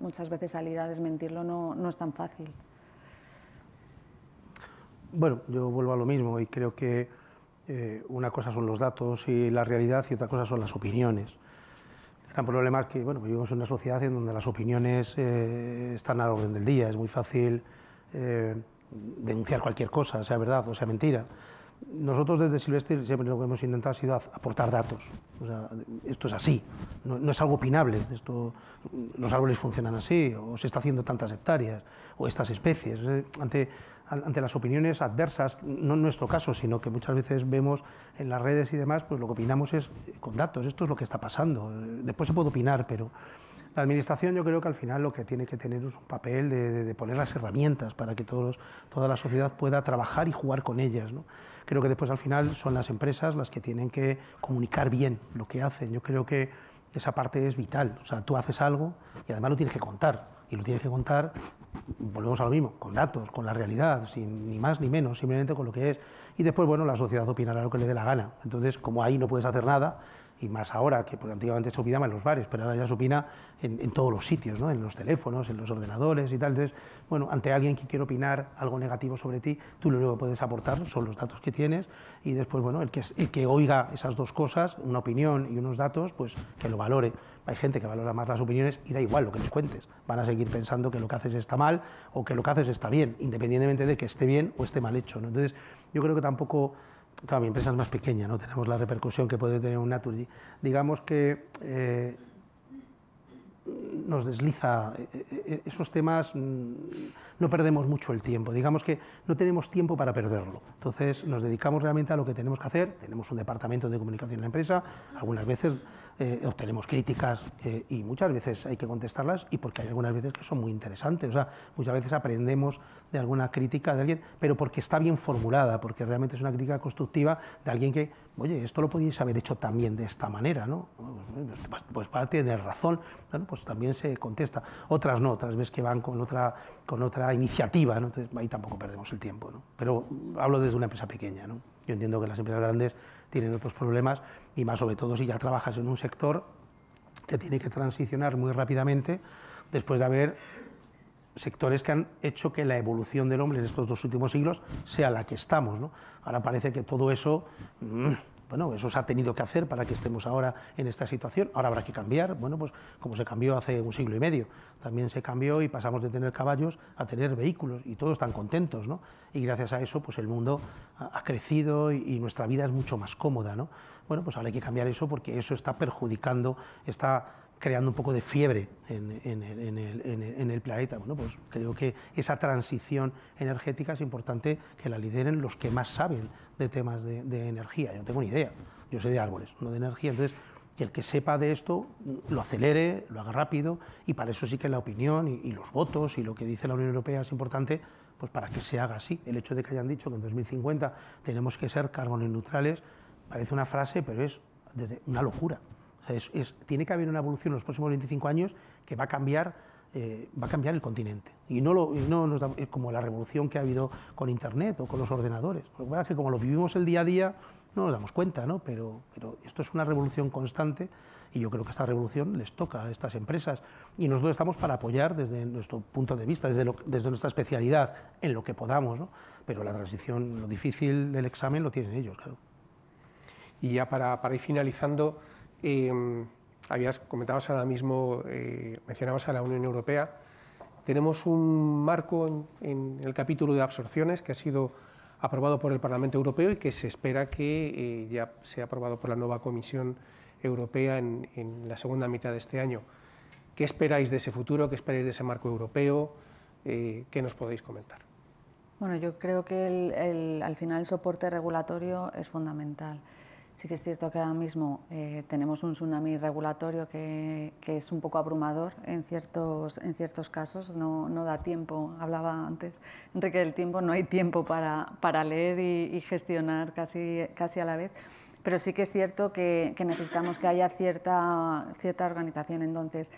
muchas veces salir a desmentirlo no, no es tan fácil. Bueno, yo vuelvo a lo mismo y creo que eh, una cosa son los datos y la realidad y otra cosa son las opiniones. El gran problema es que bueno, vivimos en una sociedad en donde las opiniones eh, están al orden del día, es muy fácil eh, denunciar cualquier cosa, sea verdad o sea mentira. Nosotros desde Silvestre siempre lo que hemos intentado ha sido aportar datos. O sea, esto es así, no, es algo opinable. Esto, los árboles funcionan así, o se está haciendo tantas hectáreas, o estas especies. ante, ante las opiniones adversas, no en nuestro caso, sino que muchas veces vemos en las redes y demás, pues lo que opinamos es con datos, esto es lo que está pasando. Después se puede opinar, pero la administración yo creo que al final lo que tiene que tener es un papel de, poner las herramientas para que todos, toda la sociedad pueda trabajar y jugar con ellas. ¿no? Creo que después al final son las empresas las que tienen que comunicar bien lo que hacen. Yo creo que esa parte es vital. O sea, tú haces algo y además lo tienes que contar. Y lo tienes que contar, volvemos a lo mismo, con datos, con la realidad, sin, ni más ni menos, simplemente con lo que es. Y después, bueno, la sociedad opinará lo que le dé la gana. Entonces, como ahí no puedes hacer nada, y más ahora, que porque antiguamente se opinaba en los bares, pero ahora ya se opina en, todos los sitios, ¿no? en los teléfonos, en los ordenadores y tal. Entonces, bueno, ante alguien que quiere opinar algo negativo sobre ti, tú lo único que puedes aportar son los datos que tienes y después, bueno, el que, el que oiga esas dos cosas, una opinión y unos datos, pues que lo valore. Hay gente que valora más las opiniones y da igual lo que les cuentes. Van a seguir pensando que lo que haces está mal o que lo que haces está bien, independientemente de que esté bien o esté mal hecho. Entonces, yo creo que tampoco claro, mi empresa es más pequeña, no tenemos la repercusión que puede tener un Naturgy. Digamos que eh, nos desliza eh, eh, esos temas, mm, no perdemos mucho el tiempo, digamos que no tenemos tiempo para perderlo. Entonces nos dedicamos realmente a lo que tenemos que hacer, tenemos un departamento de comunicación en la empresa, algunas veces eh, obtenemos críticas eh, y muchas veces hay que contestarlas y porque hay algunas veces que son muy interesantes. O sea, muchas veces aprendemos de alguna crítica de alguien, pero porque está bien formulada, porque realmente es una crítica constructiva de alguien que, oye, esto lo podéis haber hecho también de esta manera, ¿no? Pues, para pues tener razón, bueno, pues también se contesta. Otras no, otras veces que van con otra, con otra iniciativa, ¿no? ahí tampoco perdemos el tiempo, ¿no? Pero hablo desde una empresa pequeña, ¿no? Yo entiendo que las empresas grandes tienen otros problemas y más sobre todo si ya trabajas en un sector que tiene que transicionar muy rápidamente después de haber sectores que han hecho que la evolución del hombre en estos dos últimos siglos sea la que estamos. Ahora parece que todo eso... Mm, bueno, eso se ha tenido que hacer para que estemos ahora en esta situación. Ahora habrá que cambiar, bueno, pues como se cambió hace un siglo y medio, también se cambió y pasamos de tener caballos a tener vehículos y todos están contentos, ¿no? Y gracias a eso, pues el mundo ha, crecido y, nuestra vida es mucho más cómoda, ¿no? Bueno, pues ahora hay que cambiar eso porque eso está perjudicando, está creando un poco de fiebre en, el, planeta. Bueno, pues creo que esa transición energética es importante que la lideren los que más saben de temas de, energía. Yo no tengo ni idea, yo sé de árboles, no de energía. Entonces, que el que sepa de esto lo acelere, lo haga rápido, y para eso sí que la opinión y, los votos y lo que dice la Unión Europea es importante, pues para que se haga así. El hecho de que hayan dicho que en 2050 tenemos que ser carbono neutrales parece una frase, pero es desde una locura tiene que haber una evolución en los próximos 25 años que va a cambiar, eh, va a cambiar el continente. Y no, lo, es como la revolución que ha habido con Internet o con los ordenadores. como lo vivimos el día a día, no nos damos cuenta, Pero, esto es una revolución constante y yo creo que esta revolución les toca a estas empresas. Y nosotros estamos para apoyar desde nuestro punto de vista, desde, nuestra especialidad, en lo que podamos, Pero la transición, lo difícil del examen lo tienen ellos, claro. Y ya para ir finalizando, eh, habías comentado ahora mismo, eh, mencionabas a la Unión Europea. Tenemos un marco en, el capítulo de absorciones que ha sido aprobado por el Parlamento Europeo y que se espera que eh, ya sea aprobado por la nueva Comisión Europea en, la segunda mitad de este año. ¿Qué esperáis de ese futuro? ¿Qué esperáis de ese marco europeo? Eh, ¿Qué nos podéis comentar? Bueno, yo creo que al final el soporte regulatorio es fundamental. Sí que es cierto que ahora mismo eh, tenemos un tsunami regulatorio que, que, es un poco abrumador en ciertos, en ciertos casos, no, no, da tiempo, hablaba antes Enrique del tiempo, no hay tiempo para, para leer y, gestionar casi, casi a la vez, pero sí que es cierto que, necesitamos que haya cierta, cierta organización. Entonces,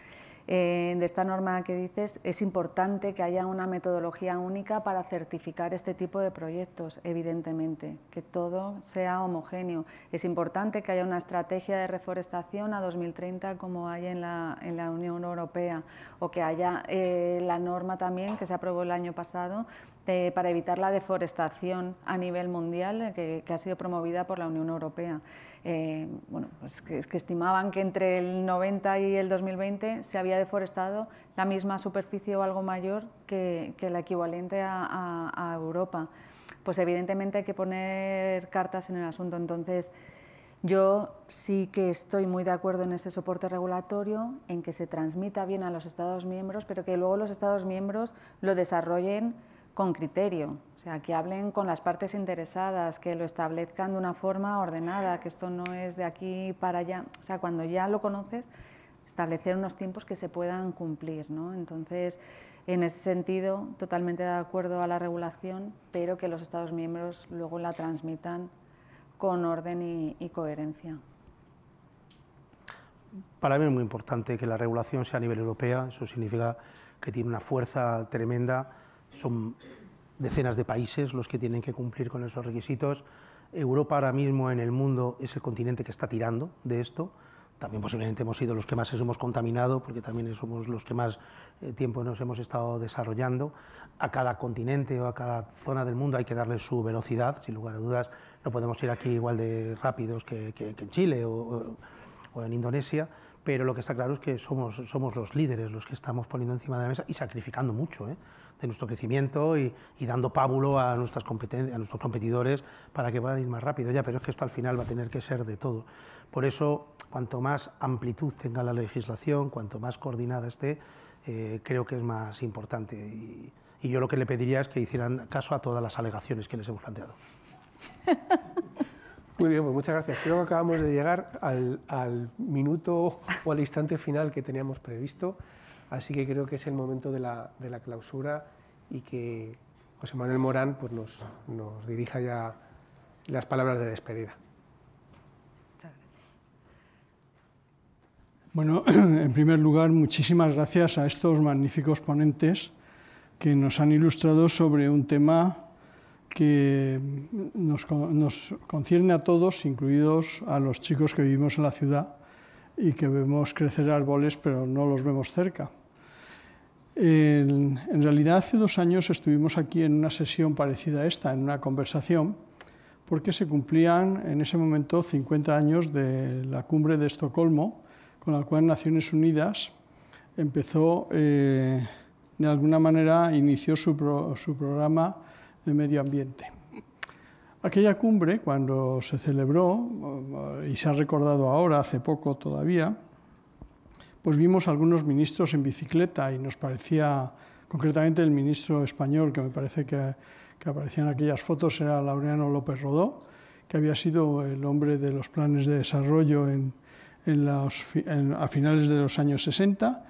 eh, de esta norma que dices, es importante que haya una metodología única para certificar este tipo de proyectos, evidentemente, que todo sea homogéneo. Es importante que haya una estrategia de reforestación a 2030 como hay en la, Unión Europea, o que haya eh, la norma también que se aprobó el año pasado para evitar la deforestación a nivel mundial eh, que, ha sido promovida por la Unión Europea. Eh, bueno, pues que, estimaban que entre el 90 y el 2020 se había deforestado la misma superficie o algo mayor que, la equivalente a, a Europa. Pues evidentemente hay que poner cartas en el asunto. Entonces, yo sí que estoy muy de acuerdo en ese soporte regulatorio, en que se transmita bien a los Estados miembros, pero que luego los Estados miembros lo desarrollen con criterio, o sea, que hablen con las partes interesadas, que lo establezcan de una forma ordenada, que esto no es de aquí para allá. O sea, cuando ya lo conoces, establecer unos tiempos que se puedan cumplir. ¿no? Entonces, en ese sentido, totalmente de acuerdo a la regulación, pero que los Estados miembros luego la transmitan con orden y, coherencia. Para mí es muy importante que la regulación sea a nivel europea, eso significa que tiene una fuerza tremenda son decenas de países los que tienen que cumplir con esos requisitos. Europa ahora mismo en el mundo es el continente que está tirando de esto. También posiblemente hemos sido los que más hemos contaminado, porque también somos los que más eh, tiempo nos hemos estado desarrollando. A cada continente o a cada zona del mundo hay que darle su velocidad, sin lugar a dudas. No podemos ir aquí igual de rápidos que, en Chile o, o en Indonesia, pero lo que está claro es que somos, somos los líderes los que estamos poniendo encima de la mesa y sacrificando mucho. ¿eh? de nuestro crecimiento y, dando pábulo a, nuestras a nuestros competidores para que puedan ir más rápido. Ya, pero es que esto al final va a tener que ser de todo. Por eso, cuanto más amplitud tenga la legislación, cuanto más coordinada esté, eh, creo que es más importante. Y, yo lo que le pediría es que hicieran caso a todas las alegaciones que les hemos planteado. (laughs) Muy bien, pues muchas gracias. Creo que acabamos de llegar al, minuto o al instante final que teníamos previsto. Así que creo que es el momento de la, clausura y que José Manuel Morán pues nos, dirija ya las palabras de despedida. Muchas gracias. Bueno, (clears throat) en primer lugar, muchísimas gracias a estos magníficos ponentes que nos han ilustrado sobre un tema que nos, concierne a todos, incluidos a los chicos que vivimos en la ciudad y que vemos crecer árboles pero no los vemos cerca. En, realidad hace dos años estuvimos aquí en una sesión parecida a esta, en una conversación, porque se cumplían en ese momento 50 años de la cumbre de Estocolmo, con la cual Naciones Unidas empezó, eh, de alguna manera, inició su programa de medio ambiente. Aquella cumbre, cuando se celebró, y se ha recordado ahora, hace poco todavía, pues vimos algunos ministros en bicicleta y nos parecía, concretamente el ministro español, que me parece que, aparecía en aquellas fotos, era Laureano López Rodó, que había sido el hombre de los planes de desarrollo a finales de los años 60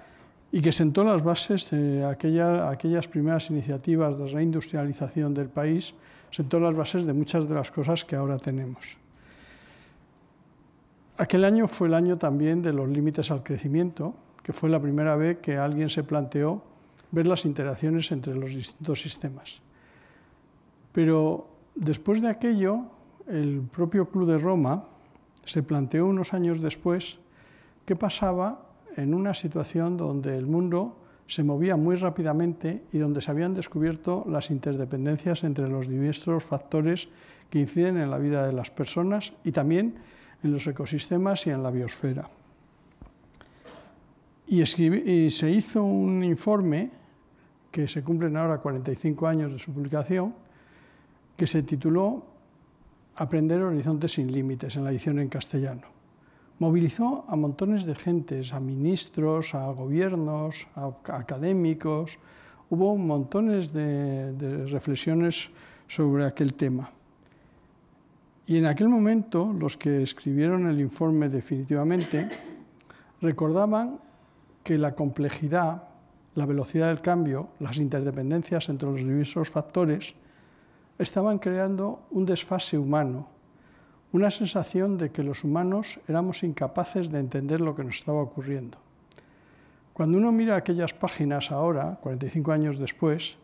y que sentó las bases de aquellas primeras iniciativas de reindustrialización del país, sentó las bases de muchas de las cosas que ahora tenemos. Aquel año fue el año también de los límites al crecimiento, que fue la primera vez que alguien se planteó ver las interacciones entre los distintos sistemas. Pero después de aquello, el propio Club de Roma se planteó unos años después qué pasaba en una situación donde el mundo se movía muy rápidamente y donde se habían descubierto las interdependencias entre los diversos factores que inciden en la vida de las personas y también en los ecosistemas y en la biosfera. Y, se hizo un informe, que se cumplen ahora 45 años de su publicación, que se tituló Aprender Horizontes sin Límites, en la edición en castellano. Movilizó a montones de gentes, a ministros, a gobiernos, a académicos. Hubo montones de reflexiones sobre aquel tema. Y en aquel momento los que escribieron el informe definitivamente (coughs) recordaban que la complejidad, la velocidad del cambio, las interdependencias entre los diversos factores estaban creando un desfase humano, una sensación de que los humanos éramos incapaces de entender lo que nos estaba ocurriendo. Cuando uno mira aquellas páginas ahora, 45 años después,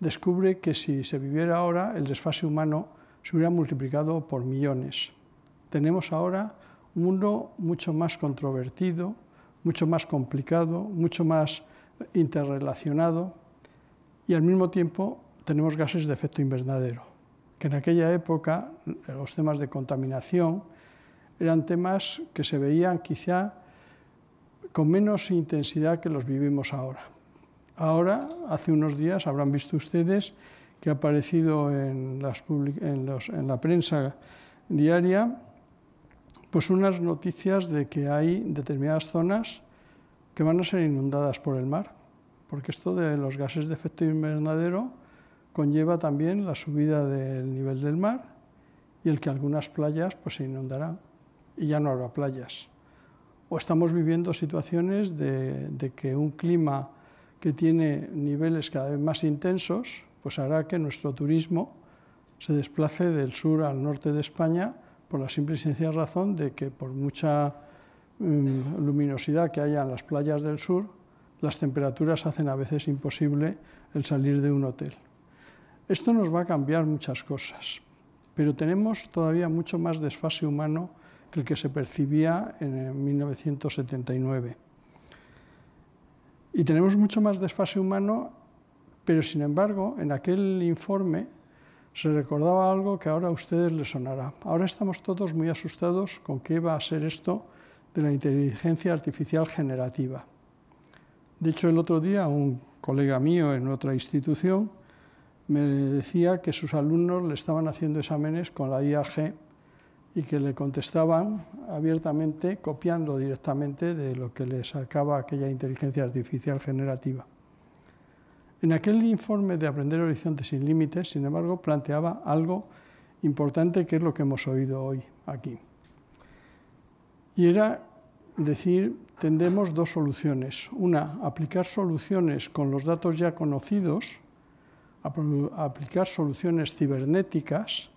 descubre que si se viviera ahora, el desfase humano se hubiera multiplicado por millones. Tenemos ahora un mundo mucho más controvertido, mucho más complicado, mucho más interrelacionado y al mismo tiempo tenemos gases de efecto invernadero, que en aquella época los temas de contaminación eran temas que se veían quizá con menos intensidad que los vivimos ahora. Ahora, hace unos días, habrán visto ustedes que ha aparecido en, la prensa diaria, pues unas noticias de que hay determinadas zonas que van a ser inundadas por el mar, porque esto de los gases de efecto invernadero conlleva también la subida del nivel del mar y el que algunas playas pues, se inundarán y ya no habrá playas. O estamos viviendo situaciones de que un clima que tiene niveles cada vez más intensos, pues hará que nuestro turismo se desplace del sur al norte de España por la simple y sencilla razón de que por mucha mm, luminosidad que haya en las playas del sur, las temperaturas hacen a veces imposible el salir de un hotel. Esto nos va a cambiar muchas cosas, pero tenemos todavía mucho más desfase humano que el que se percibía en 1979. Eh, y tenemos mucho más desfase humano pero sin embargo, en aquel informe se recordaba algo que ahora a ustedes les sonará. Ahora estamos todos muy asustados con qué va a ser esto de la inteligencia artificial generativa. De hecho, el otro día un colega mío en otra institución me decía que sus alumnos le estaban haciendo exámenes con la IAG y que le contestaban abiertamente copiando directamente de lo que le sacaba aquella inteligencia artificial generativa. En aquel informe de Aprender Horizontes sin Límites, sin embargo, planteaba algo importante que es lo que hemos oído hoy aquí. Y era decir, tendremos dos soluciones. Una, aplicar soluciones con los datos ya conocidos, aplicar soluciones cibernéticas,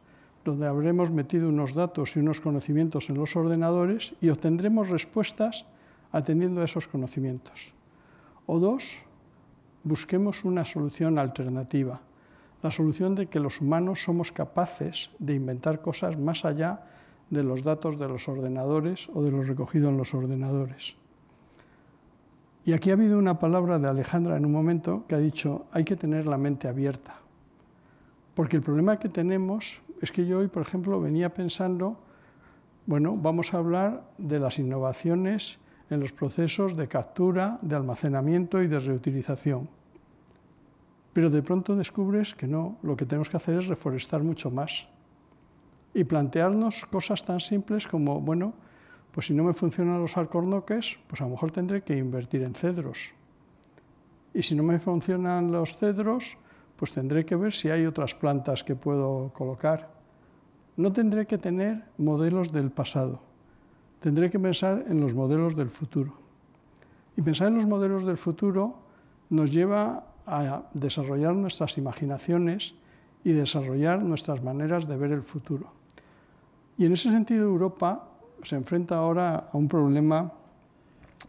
donde habremos metido unos datos y unos conocimientos en los ordenadores y obtendremos respuestas atendiendo a esos conocimientos. O dos, busquemos una solución alternativa, la solución de que los humanos somos capaces de inventar cosas más allá de los datos de los ordenadores o de lo recogido en los ordenadores. Y aquí ha habido una palabra de Alejandra en un momento que ha dicho, hay que tener la mente abierta, porque el problema que tenemos es que yo hoy, por ejemplo, venía pensando, bueno, vamos a hablar de las innovaciones en los procesos de captura, de almacenamiento y de reutilización. Pero de pronto descubres que no, lo que tenemos que hacer es reforestar mucho más y plantearnos cosas tan simples como, bueno, pues si no me funcionan los alcornoques, pues a lo mejor tendré que invertir en cedros. Y si no me funcionan los cedros, pues tendré que ver si hay otras plantas que puedo colocar. No tendré que tener modelos del pasado tendré que pensar en los modelos del futuro. Y pensar en los modelos del futuro nos lleva a desarrollar nuestras imaginaciones y desarrollar nuestras maneras de ver el futuro. Y en ese sentido Europa se enfrenta ahora a un problema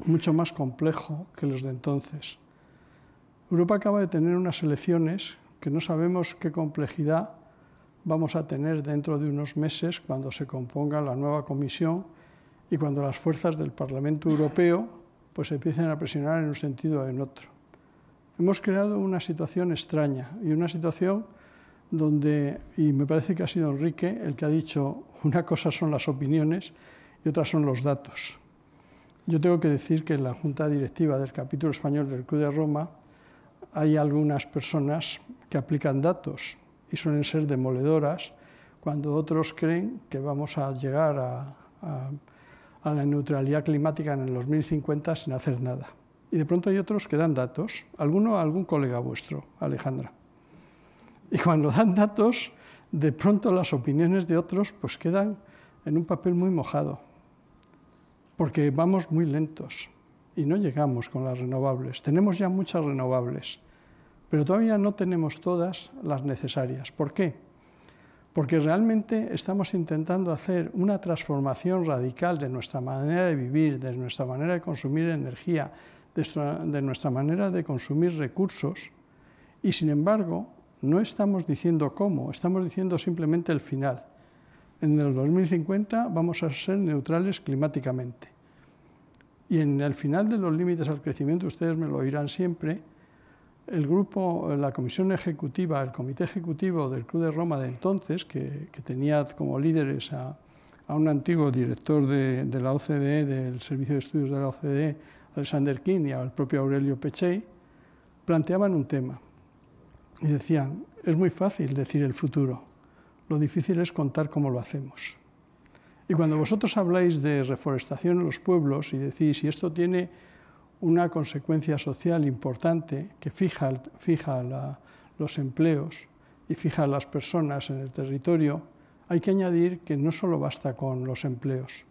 mucho más complejo que los de entonces. Europa acaba de tener unas elecciones que no sabemos qué complejidad vamos a tener dentro de unos meses cuando se componga la nueva comisión y cuando las fuerzas del Parlamento Europeo pues empiecen a presionar en un sentido o en otro. Hemos creado una situación extraña y una situación donde, y me parece que ha sido Enrique el que ha dicho, una cosa son las opiniones y otra son los datos. Yo tengo que decir que en la Junta Directiva del capítulo español del Club de Roma hay algunas personas que aplican datos y suelen ser demoledoras cuando otros creen que vamos a llegar a, a a la neutralidad climática en los 2050 sin hacer nada. Y de pronto hay otros que dan datos, alguno a algún colega vuestro, Alejandra. Y cuando dan datos, de pronto las opiniones de otros pues quedan en un papel muy mojado, porque vamos muy lentos y no llegamos con las renovables. Tenemos ya muchas renovables, pero todavía no tenemos todas las necesarias. ¿Por qué? porque realmente estamos intentando hacer una transformación radical de nuestra manera de vivir, de nuestra manera de consumir energía, de nuestra manera de consumir recursos, y sin embargo no estamos diciendo cómo, estamos diciendo simplemente el final. En el 2050 vamos a ser neutrales climáticamente. Y en el final de los límites al crecimiento, ustedes me lo oirán siempre, el grupo, la comisión ejecutiva, el comité ejecutivo del Club de Roma de entonces, que, tenía como líderes a, un antiguo director de, la OCDE, del Servicio de Estudios de la OCDE, Alexander King y al propio Aurelio Pechey, planteaban un tema y decían, es muy fácil decir el futuro, lo difícil es contar cómo lo hacemos. Y cuando vosotros habláis de reforestación en los pueblos y decís, si esto tiene una consecuencia social importante que fija, los empleos y fija las personas en el territorio, hay que añadir que no solo basta con los empleos.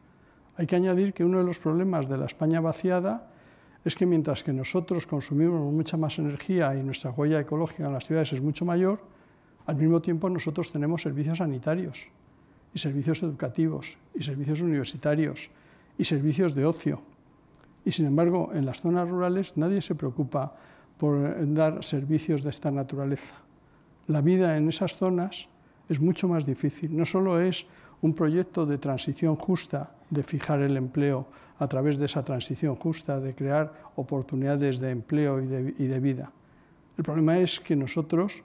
Hay que añadir que uno de los problemas de la España vaciada es que mientras que nosotros consumimos mucha más energía y nuestra huella ecológica en las ciudades es mucho mayor, al mismo tiempo nosotros tenemos servicios sanitarios y servicios educativos y servicios universitarios y servicios de ocio y sin embargo en las zonas rurales nadie se preocupa por dar servicios de esta naturaleza. La vida en esas zonas es mucho más difícil. No solo es un proyecto de transición justa, de fijar el empleo a través de esa transición justa, de crear oportunidades de empleo y de, vida. El problema es que nosotros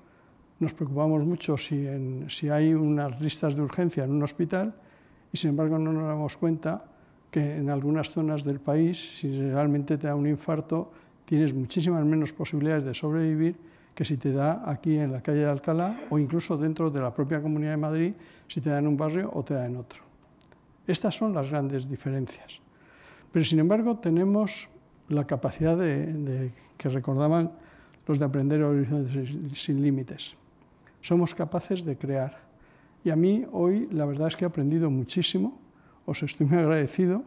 nos preocupamos mucho si, si hay unas listas de urgencia en un hospital y sin embargo no nos damos cuenta que en algunas zonas del país, si realmente te da un infarto, tienes muchísimas menos posibilidades de sobrevivir que si te da aquí en la calle de Alcalá o incluso dentro de la propia Comunidad de Madrid, si te da en un barrio o te da en otro. Estas son las grandes diferencias. Pero sin embargo tenemos la capacidad de, que recordaban los de aprender horizontes sin límites. Somos capaces de crear. Y a mí hoy la verdad es que he aprendido muchísimo os estoy muy agradecido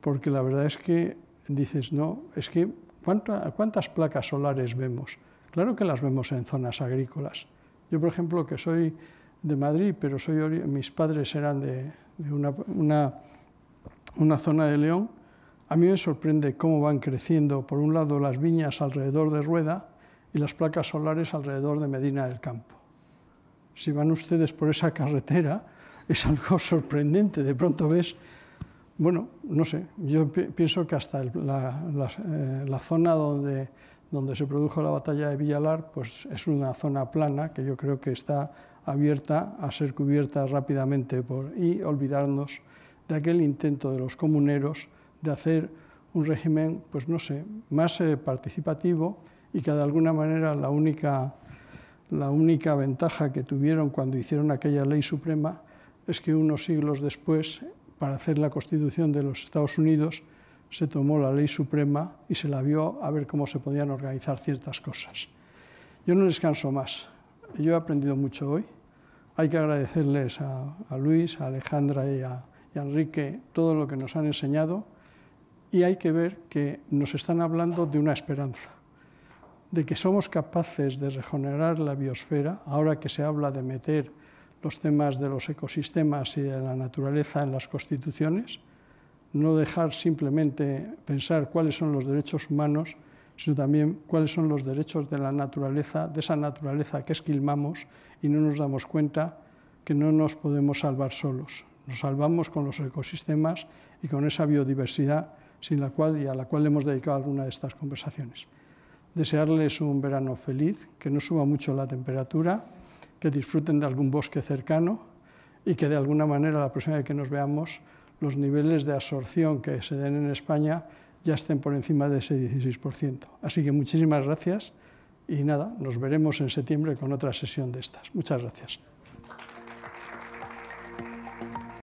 porque la verdad es que dices, no, es que ¿cuántas placas solares vemos? Claro que las vemos en zonas agrícolas. Yo, por ejemplo, que soy de Madrid, pero soy, mis padres eran de, una, una zona de León, a mí me sorprende cómo van creciendo, por un lado, las viñas alrededor de Rueda y las placas solares alrededor de Medina del Campo. Si van ustedes por esa carretera, es algo (laughs) sorprendente. De pronto ves, bueno, no sé, yo pienso que hasta eh, la, zona donde, donde se produjo la batalla de Villalar, pues es una zona plana que yo creo que está abierta a ser cubierta rápidamente y olvidarnos de aquel intento de los comuneros de hacer un régimen, pues no sé, más eh, participativo y que de alguna manera la única, la única ventaja que tuvieron cuando hicieron aquella ley suprema es que unos siglos después, para hacer la Constitución de los Estados Unidos, se tomó la ley suprema y se la vio a ver cómo se podían organizar ciertas cosas. Yo no descanso más. Yo he aprendido mucho hoy. Hay que agradecerles a, Luis, a Alejandra y a Enrique todo lo que nos han enseñado y hay que ver que nos están hablando de una esperanza, de que somos capaces de regenerar la biosfera, ahora que se habla de meter los temas de los ecosistemas y de la naturaleza en las constituciones, no dejar simplemente pensar cuáles son los derechos humanos, sino también cuáles son los derechos de la naturaleza, de esa naturaleza que esquilmamos y no nos damos cuenta que no nos podemos salvar solos. Nos salvamos con los ecosistemas y con esa biodiversidad sin la cual y a la cual hemos dedicado alguna de estas conversaciones. Desearles un verano feliz, que no suba mucho la temperatura que disfruten de algún bosque cercano y que de alguna manera la próxima vez que nos veamos los niveles de absorción que se den en España ya estén por encima de ese 16%. Así que muchísimas gracias y nada, nos veremos en septiembre con otra sesión de estas. Muchas gracias.